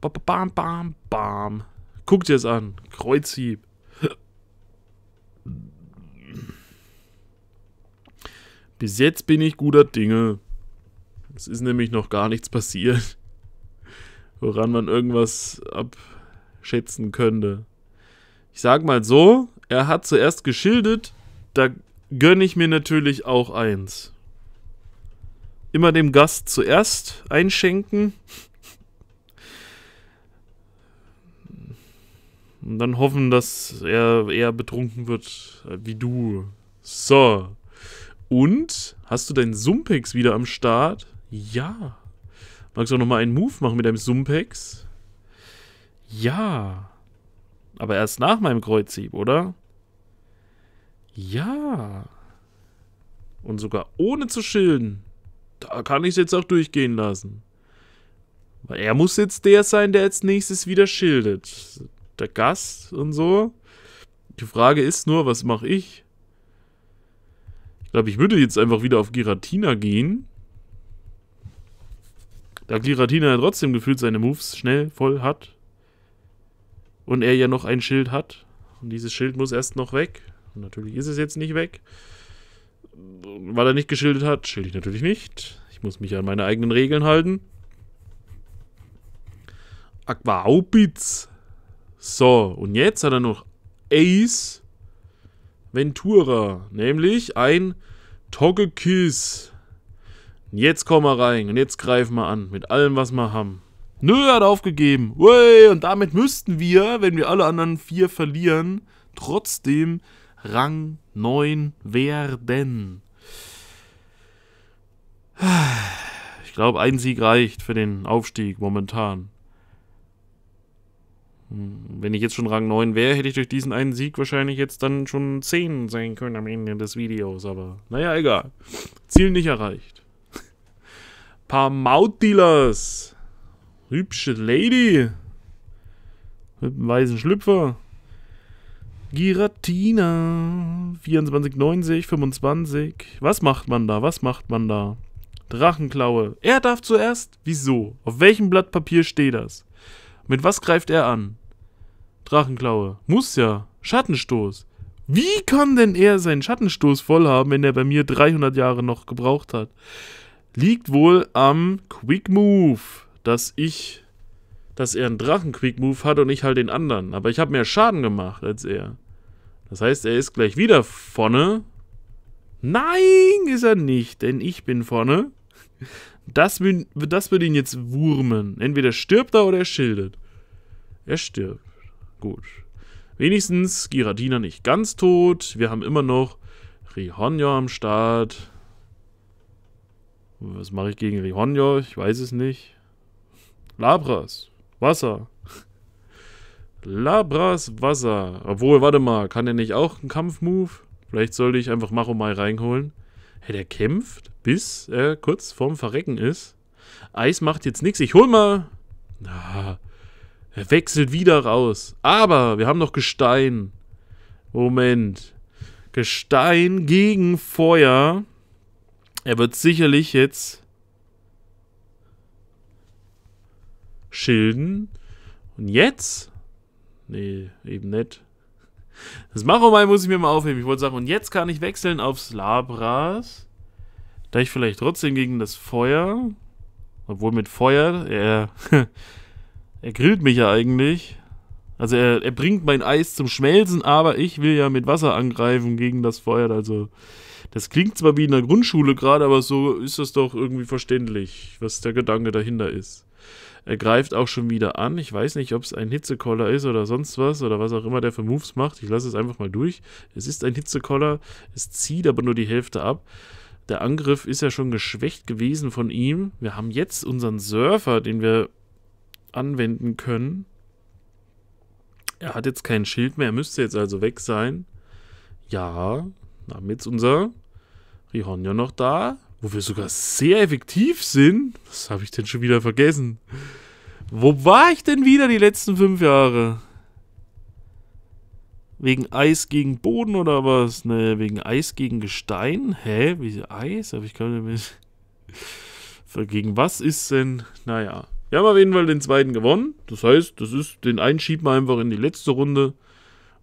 bam. bam, bam, bam. Guck ihr es an. Kreuzhieb. Bis jetzt bin ich guter Dinge. Es ist nämlich noch gar nichts passiert, woran man irgendwas abschätzen könnte. Ich sag mal so, er hat zuerst geschildert, da gönne ich mir natürlich auch eins. Immer dem Gast zuerst einschenken. Und dann hoffen, dass er eher betrunken wird wie du. So. Und hast du dein Sumpex wieder am Start? Ja. Magst du auch nochmal einen Move machen mit deinem Sumpex? Ja. Aber erst nach meinem Kreuzhieb, oder? Ja. Und sogar ohne zu schilden. Da kann ich es jetzt auch durchgehen lassen. Weil er muss jetzt der sein, der als nächstes wieder schildet. Der Gast und so. Die Frage ist nur, was mache ich? Ich glaube, ich würde jetzt einfach wieder auf Giratina gehen. Da Giratina ja trotzdem gefühlt seine Moves schnell voll hat und er ja noch ein Schild hat. Und dieses Schild muss erst noch weg. Und natürlich ist es jetzt nicht weg. weil er nicht geschildert hat, schilde ich natürlich nicht. Ich muss mich an meine eigenen Regeln halten. Aqua Aubitz. So, und jetzt hat er noch Ace Ventura, nämlich ein Togekiss. Jetzt kommen wir rein und jetzt greifen wir an mit allem, was wir haben. Nö, er hat aufgegeben. Ui, und damit müssten wir, wenn wir alle anderen vier verlieren, trotzdem Rang 9 werden. Ich glaube, ein Sieg reicht für den Aufstieg momentan. Hm, wenn ich jetzt schon Rang 9 wäre, hätte ich durch diesen einen Sieg wahrscheinlich jetzt dann schon 10 sein können am Ende des Videos, aber naja, egal. Ziel nicht erreicht. Paar Mautdealers. Hübsche Lady. Mit einem weißen Schlüpfer. Giratina. 24, 90, 25. Was macht man da? Was macht man da? Drachenklaue. Er darf zuerst? Wieso? Auf welchem Blatt Papier steht das? Mit was greift er an? Drachenklaue. Muss ja. Schattenstoß. Wie kann denn er seinen Schattenstoß voll haben, wenn er bei mir 300 Jahre noch gebraucht hat? Liegt wohl am Quick Move dass ich, dass er einen Drachen-Quick-Move hat und ich halt den anderen. Aber ich habe mehr Schaden gemacht als er. Das heißt, er ist gleich wieder vorne. Nein, ist er nicht, denn ich bin vorne. Das, das würde ihn jetzt wurmen. Entweder stirbt er oder er schildert. Er stirbt. Gut. Wenigstens Giratina nicht ganz tot. Wir haben immer noch Rihonjo am Start. Was mache ich gegen Rihonjo? Ich weiß es nicht. Labras, Wasser. Labras, Wasser. Obwohl, warte mal, kann der nicht auch einen Kampfmove? Vielleicht sollte ich einfach Maromai reinholen. Hey, der kämpft, bis er kurz vorm Verrecken ist. Eis macht jetzt nichts. Ich hol mal. Ah, er wechselt wieder raus. Aber wir haben noch Gestein. Moment. Gestein gegen Feuer. Er wird sicherlich jetzt schilden. Und jetzt? Nee, eben nicht. Das Macho Machomai muss ich mir mal aufheben. Ich wollte sagen, und jetzt kann ich wechseln aufs Labras. Da ich vielleicht trotzdem gegen das Feuer. Obwohl mit Feuer, er, <laughs> er grillt mich ja eigentlich. Also er, er bringt mein Eis zum Schmelzen, aber ich will ja mit Wasser angreifen gegen das Feuer. Also das klingt zwar wie in der Grundschule gerade, aber so ist das doch irgendwie verständlich, was der Gedanke dahinter ist. Er greift auch schon wieder an. Ich weiß nicht, ob es ein Hitzekoller ist oder sonst was oder was auch immer der für Moves macht. Ich lasse es einfach mal durch. Es ist ein Hitzekoller. Es zieht aber nur die Hälfte ab. Der Angriff ist ja schon geschwächt gewesen von ihm. Wir haben jetzt unseren Surfer, den wir anwenden können. Er hat jetzt kein Schild mehr, er müsste jetzt also weg sein. Ja, haben jetzt unser Rihonja noch da wo wir sogar sehr effektiv sind. Was habe ich denn schon wieder vergessen? Wo war ich denn wieder die letzten fünf Jahre? Wegen Eis gegen Boden oder was? Ne, wegen Eis gegen Gestein? Hä? Wie Eis? Habe ich kann nicht. Gegen was ist denn? Naja. Wir haben auf jeden Fall den zweiten gewonnen. Das heißt, das ist, den einen schieben wir einfach in die letzte Runde.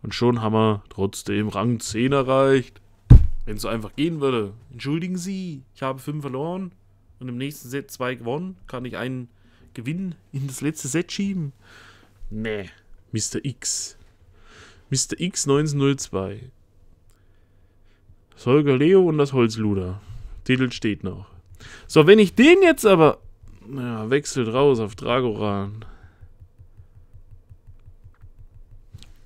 Und schon haben wir trotzdem Rang 10 erreicht. Wenn es so einfach gehen würde, entschuldigen Sie, ich habe fünf verloren und im nächsten Set zwei gewonnen, kann ich einen Gewinn in das letzte Set schieben? Nee, Mr. X. Mr. X 1902. Solger Leo und das Holzluder. Titel steht noch. So, wenn ich den jetzt aber... Ja, wechselt raus auf Dragoran.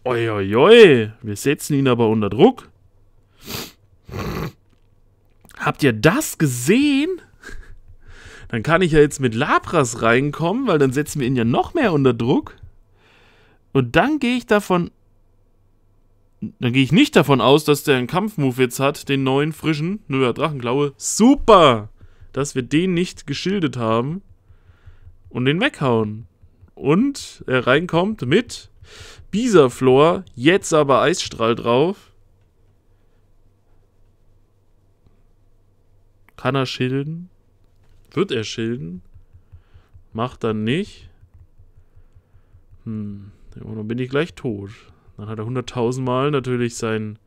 Oi, oi, oi, wir setzen ihn aber unter Druck. Habt ihr das gesehen? Dann kann ich ja jetzt mit Labras reinkommen, weil dann setzen wir ihn ja noch mehr unter Druck. Und dann gehe ich davon... Dann gehe ich nicht davon aus, dass der einen Kampfmove jetzt hat, den neuen, frischen. Nö, Drachenklaue. Super! Dass wir den nicht geschildert haben. Und den weghauen. Und er reinkommt mit Bisa Floor, jetzt aber Eisstrahl drauf. Kann er schilden? Wird er schilden? Macht dann nicht? Hm, dann bin ich gleich tot. Dann hat er 100.000 Mal natürlich sein...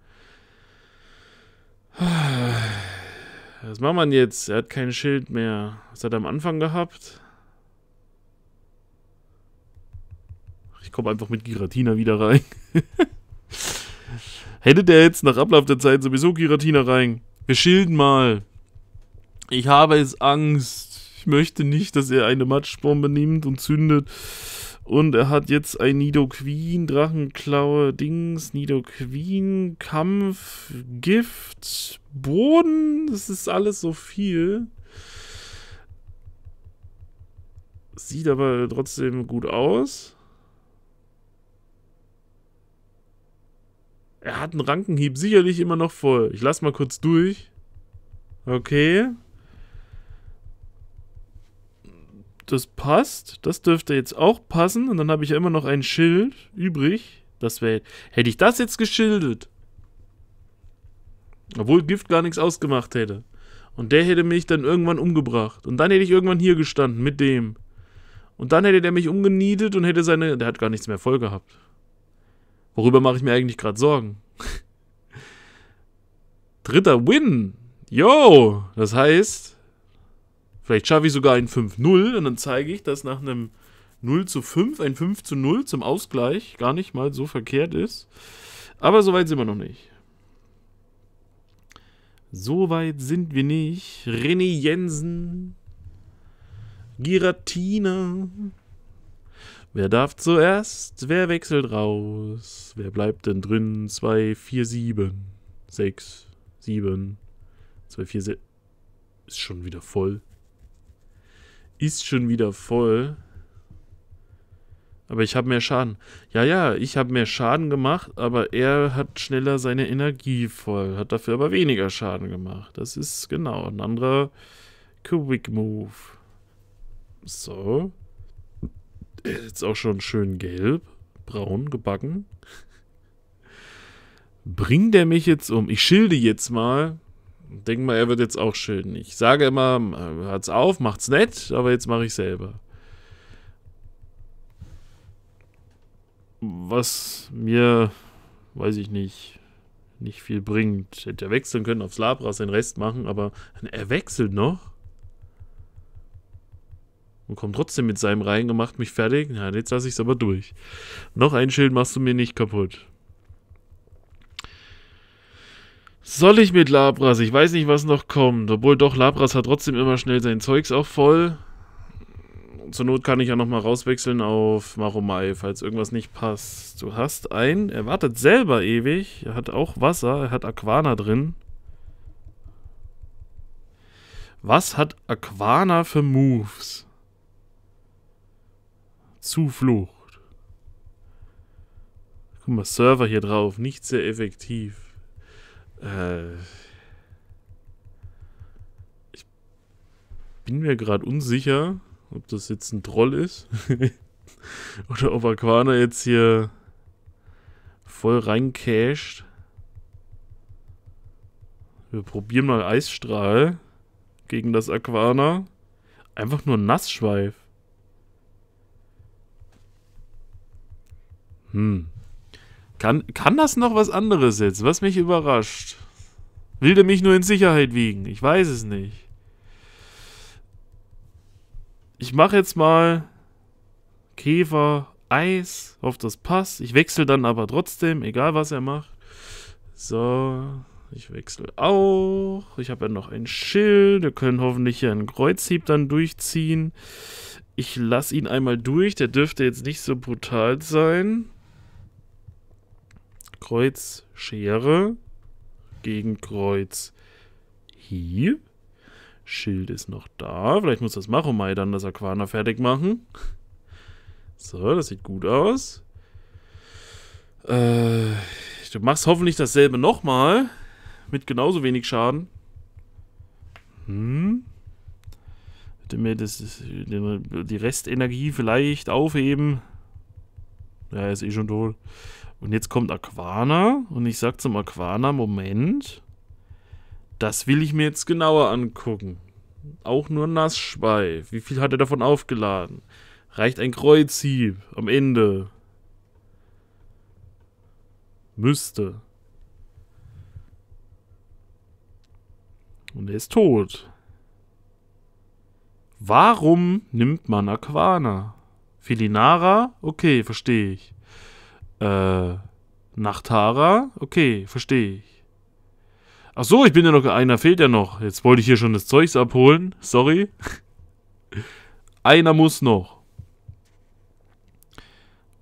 Was macht man jetzt? Er hat kein Schild mehr. Was hat er am Anfang gehabt? Ich komme einfach mit Giratina wieder rein. <laughs> Hätte der jetzt nach Ablauf der Zeit sowieso Giratina rein. Wir schilden mal. Ich habe jetzt Angst. Ich möchte nicht, dass er eine Matschbombe nimmt und zündet. Und er hat jetzt ein Nido Queen, Drachenklaue, Dings, Nido Queen, Kampf, Gift, Boden. Das ist alles so viel. Sieht aber trotzdem gut aus. Er hat einen Rankenhieb sicherlich immer noch voll. Ich lass mal kurz durch. Okay. das passt. Das dürfte jetzt auch passen. Und dann habe ich ja immer noch ein Schild übrig. Das wäre. Hätte ich das jetzt geschildert. Obwohl Gift gar nichts ausgemacht hätte. Und der hätte mich dann irgendwann umgebracht. Und dann hätte ich irgendwann hier gestanden mit dem. Und dann hätte der mich umgenietet und hätte seine. Der hat gar nichts mehr voll gehabt. Worüber mache ich mir eigentlich gerade Sorgen? <laughs> Dritter Win. Yo! Das heißt, Vielleicht schaffe ich sogar ein 5-0 und dann zeige ich, dass nach einem 0 zu 5 ein 5 zu 0 zum Ausgleich gar nicht mal so verkehrt ist. Aber so weit sind wir noch nicht. So weit sind wir nicht. René Jensen. Giratina. Wer darf zuerst? Wer wechselt raus? Wer bleibt denn drin? 2, 4, 7, 6, 7, 2, 4, 6. Ist schon wieder voll ist schon wieder voll. Aber ich habe mehr Schaden. Ja, ja, ich habe mehr Schaden gemacht, aber er hat schneller seine Energie voll, hat dafür aber weniger Schaden gemacht. Das ist genau ein anderer Quick Move. So. ist Jetzt auch schon schön gelb, braun gebacken. Bringt er mich jetzt um? Ich schilde jetzt mal, Denk mal, er wird jetzt auch schön. Ich sage immer, hört's auf, macht's nett, aber jetzt mache ich selber. Was mir, weiß ich nicht, nicht viel bringt. Hätte er wechseln können aufs Labras, den Rest machen, aber er wechselt noch. Und kommt trotzdem mit seinem reingemacht, mich fertig. Na, jetzt lasse ich es aber durch. Noch ein Schild machst du mir nicht kaputt. Soll ich mit Labras? Ich weiß nicht, was noch kommt. Obwohl doch, Labras hat trotzdem immer schnell sein Zeugs auch voll. Zur Not kann ich ja nochmal rauswechseln auf Maromai, falls irgendwas nicht passt. Du hast einen, er wartet selber ewig. Er hat auch Wasser, er hat Aquana drin. Was hat Aquana für Moves? Zuflucht. Guck mal, Server hier drauf, nicht sehr effektiv. Äh, ich bin mir gerade unsicher, ob das jetzt ein Troll ist. <laughs> Oder ob Aquana jetzt hier voll reincasht. Wir probieren mal Eisstrahl gegen das Aquana. Einfach nur Nassschweif. Hm. Kann, kann das noch was anderes jetzt, was mich überrascht? Will der mich nur in Sicherheit wiegen? Ich weiß es nicht. Ich mache jetzt mal Käfer, Eis, hoffe das passt. Ich wechsle dann aber trotzdem, egal was er macht. So, ich wechsle auch. Ich habe ja noch ein Schild. Wir können hoffentlich hier einen Kreuzhieb dann durchziehen. Ich lasse ihn einmal durch. Der dürfte jetzt nicht so brutal sein. Kreuz Schere gegen Kreuz Hieb. Schild ist noch da. Vielleicht muss das Machomai dann das Aquana fertig machen. So, das sieht gut aus. Äh, du machst hoffentlich dasselbe nochmal. Mit genauso wenig Schaden. Hm. Würde mir das, die Restenergie vielleicht aufheben. Ja, er ist eh schon tot. Und jetzt kommt Aquana und ich sag zum Aquana, Moment, das will ich mir jetzt genauer angucken. Auch nur Nassschweif. Wie viel hat er davon aufgeladen? Reicht ein Kreuzhieb am Ende? Müsste. Und er ist tot. Warum nimmt man Aquana? Felinara? Okay, verstehe ich. Äh, Nachtara? Okay, verstehe ich. Ach so, ich bin ja noch... Einer fehlt ja noch. Jetzt wollte ich hier schon das Zeugs abholen. Sorry. <laughs> einer muss noch.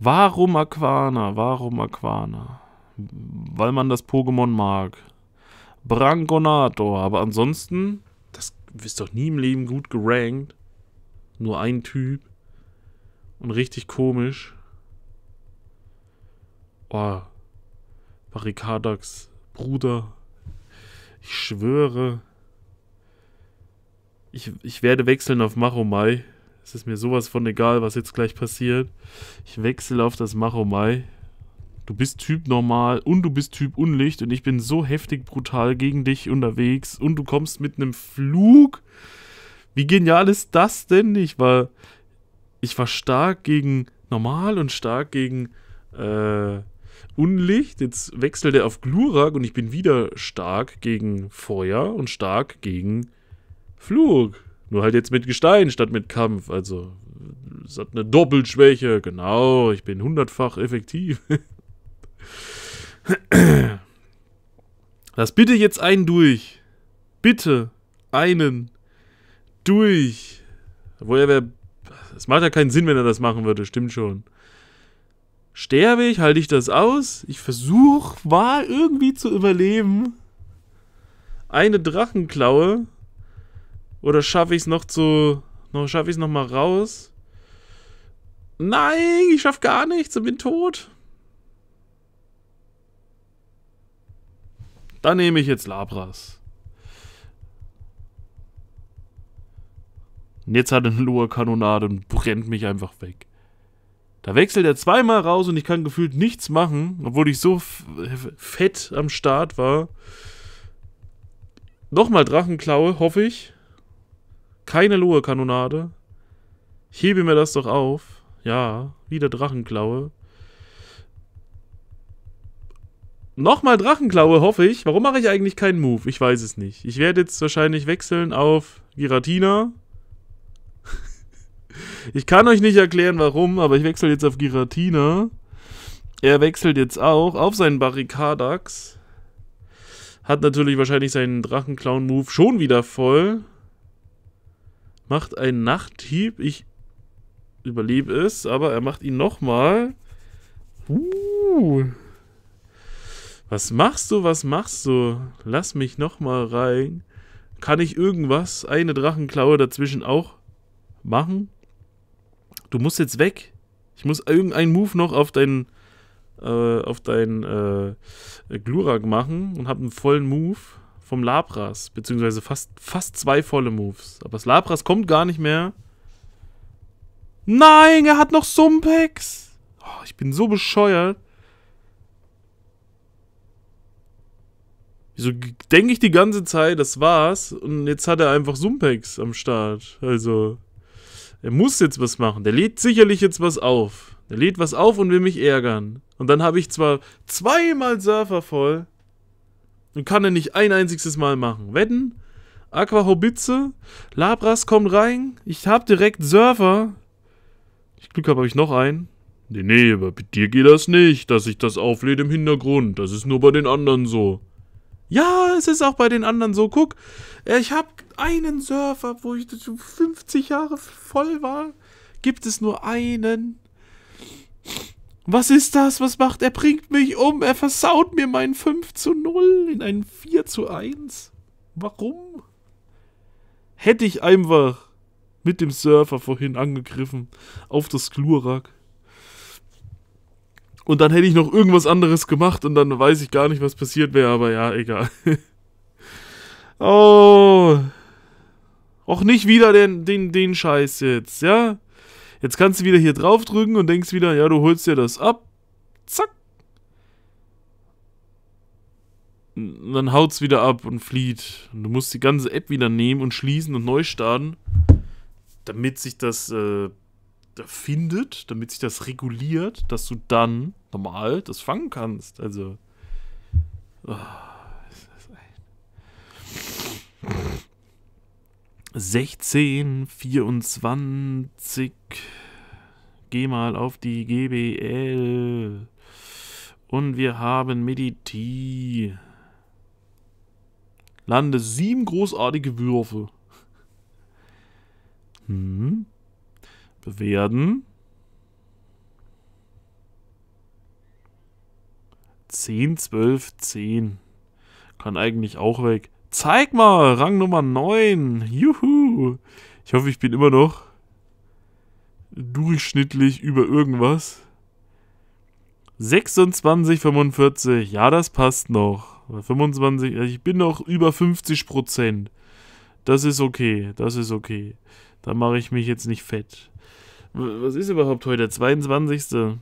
Warum Aquana? Warum Aquana? Weil man das Pokémon mag. Brangonator. Aber ansonsten... Das ist doch nie im Leben gut gerankt. Nur ein Typ und richtig komisch. Oh, Barrikadax, Bruder, ich schwöre, ich, ich werde wechseln auf Machomai. Es ist mir sowas von egal, was jetzt gleich passiert. Ich wechsle auf das Machomai. Du bist Typ normal und du bist Typ Unlicht und ich bin so heftig brutal gegen dich unterwegs und du kommst mit einem Flug. Wie genial ist das denn? Ich war, ich war stark gegen normal und stark gegen äh, Unlicht. Jetzt wechselt er auf Glurak und ich bin wieder stark gegen Feuer und stark gegen Flug. Nur halt jetzt mit Gestein statt mit Kampf. Also, es hat eine Doppelschwäche. Genau, ich bin hundertfach effektiv. Lass bitte jetzt einen durch. Bitte einen durch. Woher wäre es macht ja keinen Sinn, wenn er das machen würde, stimmt schon. Sterbe ich, halte ich das aus? Ich versuche mal irgendwie zu überleben. Eine Drachenklaue. Oder schaffe ich es noch zu. Noch, schaffe ich es nochmal raus? Nein, ich schaffe gar nichts und bin tot. Dann nehme ich jetzt Labras. Und jetzt hat er eine lohe kanonade und brennt mich einfach weg. Da wechselt er zweimal raus und ich kann gefühlt nichts machen, obwohl ich so fett am Start war. Nochmal Drachenklaue, hoffe ich. Keine Lohe-Kanonade. Ich hebe mir das doch auf. Ja, wieder Drachenklaue. Nochmal Drachenklaue, hoffe ich. Warum mache ich eigentlich keinen Move? Ich weiß es nicht. Ich werde jetzt wahrscheinlich wechseln auf Giratina. Ich kann euch nicht erklären, warum, aber ich wechsle jetzt auf Giratina. Er wechselt jetzt auch auf seinen Barrikadax. Hat natürlich wahrscheinlich seinen Drachenclown-Move schon wieder voll. Macht einen Nachthieb. Ich überlebe es, aber er macht ihn nochmal. Uh. Was machst du, was machst du? Lass mich nochmal rein. Kann ich irgendwas, eine Drachenklaue dazwischen auch machen? du musst jetzt weg. Ich muss irgendeinen Move noch auf deinen äh, auf deinen äh, Glurak machen und habe einen vollen Move vom Labras, beziehungsweise fast, fast zwei volle Moves. Aber das Labras kommt gar nicht mehr. Nein, er hat noch Sumpex. Oh, ich bin so bescheuert. Wieso denke ich die ganze Zeit, das war's. Und jetzt hat er einfach Sumpex am Start. Also. Der muss jetzt was machen. Der lädt sicherlich jetzt was auf. Der lädt was auf und will mich ärgern. Und dann habe ich zwar zweimal Surfer voll und kann er nicht ein einziges Mal machen. Wetten? Aqua Hobitze, Labras kommt rein, ich habe direkt Surfer. Ich Glück habe, habe ich noch einen. Nee, nee, aber mit dir geht das nicht, dass ich das auflädt im Hintergrund. Das ist nur bei den anderen so. Ja, es ist auch bei den anderen so. Guck, ja, ich habe einen Surfer, wo ich 50 Jahre voll war. Gibt es nur einen? Was ist das? Was macht er? Bringt mich um. Er versaut mir meinen 5 zu 0 in einen 4 zu 1. Warum? Hätte ich einfach mit dem Surfer vorhin angegriffen auf das Glurak. Und dann hätte ich noch irgendwas anderes gemacht und dann weiß ich gar nicht, was passiert wäre, aber ja, egal. <laughs> Oh. Auch nicht wieder den, den, den Scheiß jetzt, ja? Jetzt kannst du wieder hier draufdrücken und denkst wieder, ja, du holst dir das ab. Zack. Und dann haut's wieder ab und flieht. Und du musst die ganze App wieder nehmen und schließen und neu starten, damit sich das äh, findet, damit sich das reguliert, dass du dann normal das fangen kannst. Also. Oh. 16, 24. Geh mal auf die GBL. Und wir haben Mediti. Lande sieben großartige Würfe. Hm. Bewerten. Zehn, zwölf, zehn. Kann eigentlich auch weg. Zeig mal, Rang Nummer 9. Juhu. Ich hoffe, ich bin immer noch durchschnittlich über irgendwas. 26, 45. Ja, das passt noch. 25, also ich bin noch über 50 Prozent. Das ist okay, das ist okay. Da mache ich mich jetzt nicht fett. Was ist überhaupt heute? Der 22.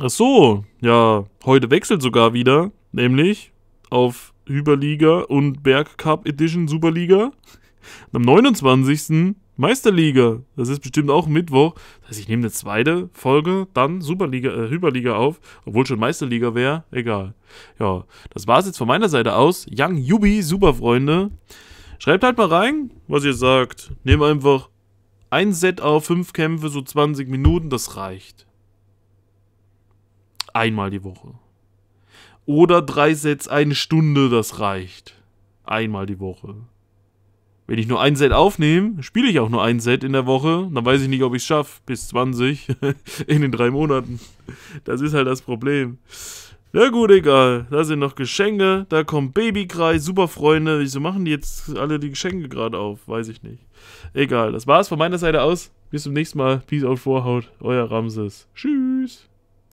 Ach so, ja, heute wechselt sogar wieder, nämlich auf Überliga und Bergcup Edition Superliga. Und am 29. Meisterliga. Das ist bestimmt auch Mittwoch. Das heißt, ich nehme eine zweite Folge, dann Superliga, äh, Hyperliga auf, obwohl schon Meisterliga wäre. Egal. Ja, das war es jetzt von meiner Seite aus. Young Yubi, Superfreunde. Schreibt halt mal rein, was ihr sagt. Nehmt einfach ein Set auf, fünf Kämpfe, so 20 Minuten, das reicht. Einmal die Woche. Oder drei Sets eine Stunde, das reicht. Einmal die Woche. Wenn ich nur ein Set aufnehme, spiele ich auch nur ein Set in der Woche. Dann weiß ich nicht, ob ich es schaffe. Bis 20. <laughs> in den drei Monaten. Das ist halt das Problem. Na gut, egal. Da sind noch Geschenke. Da kommt Babykreis, Super Freunde. Wieso machen die jetzt alle die Geschenke gerade auf? Weiß ich nicht. Egal. Das war's von meiner Seite aus. Bis zum nächsten Mal. Peace out, Vorhaut. Euer Ramses. Tschüss.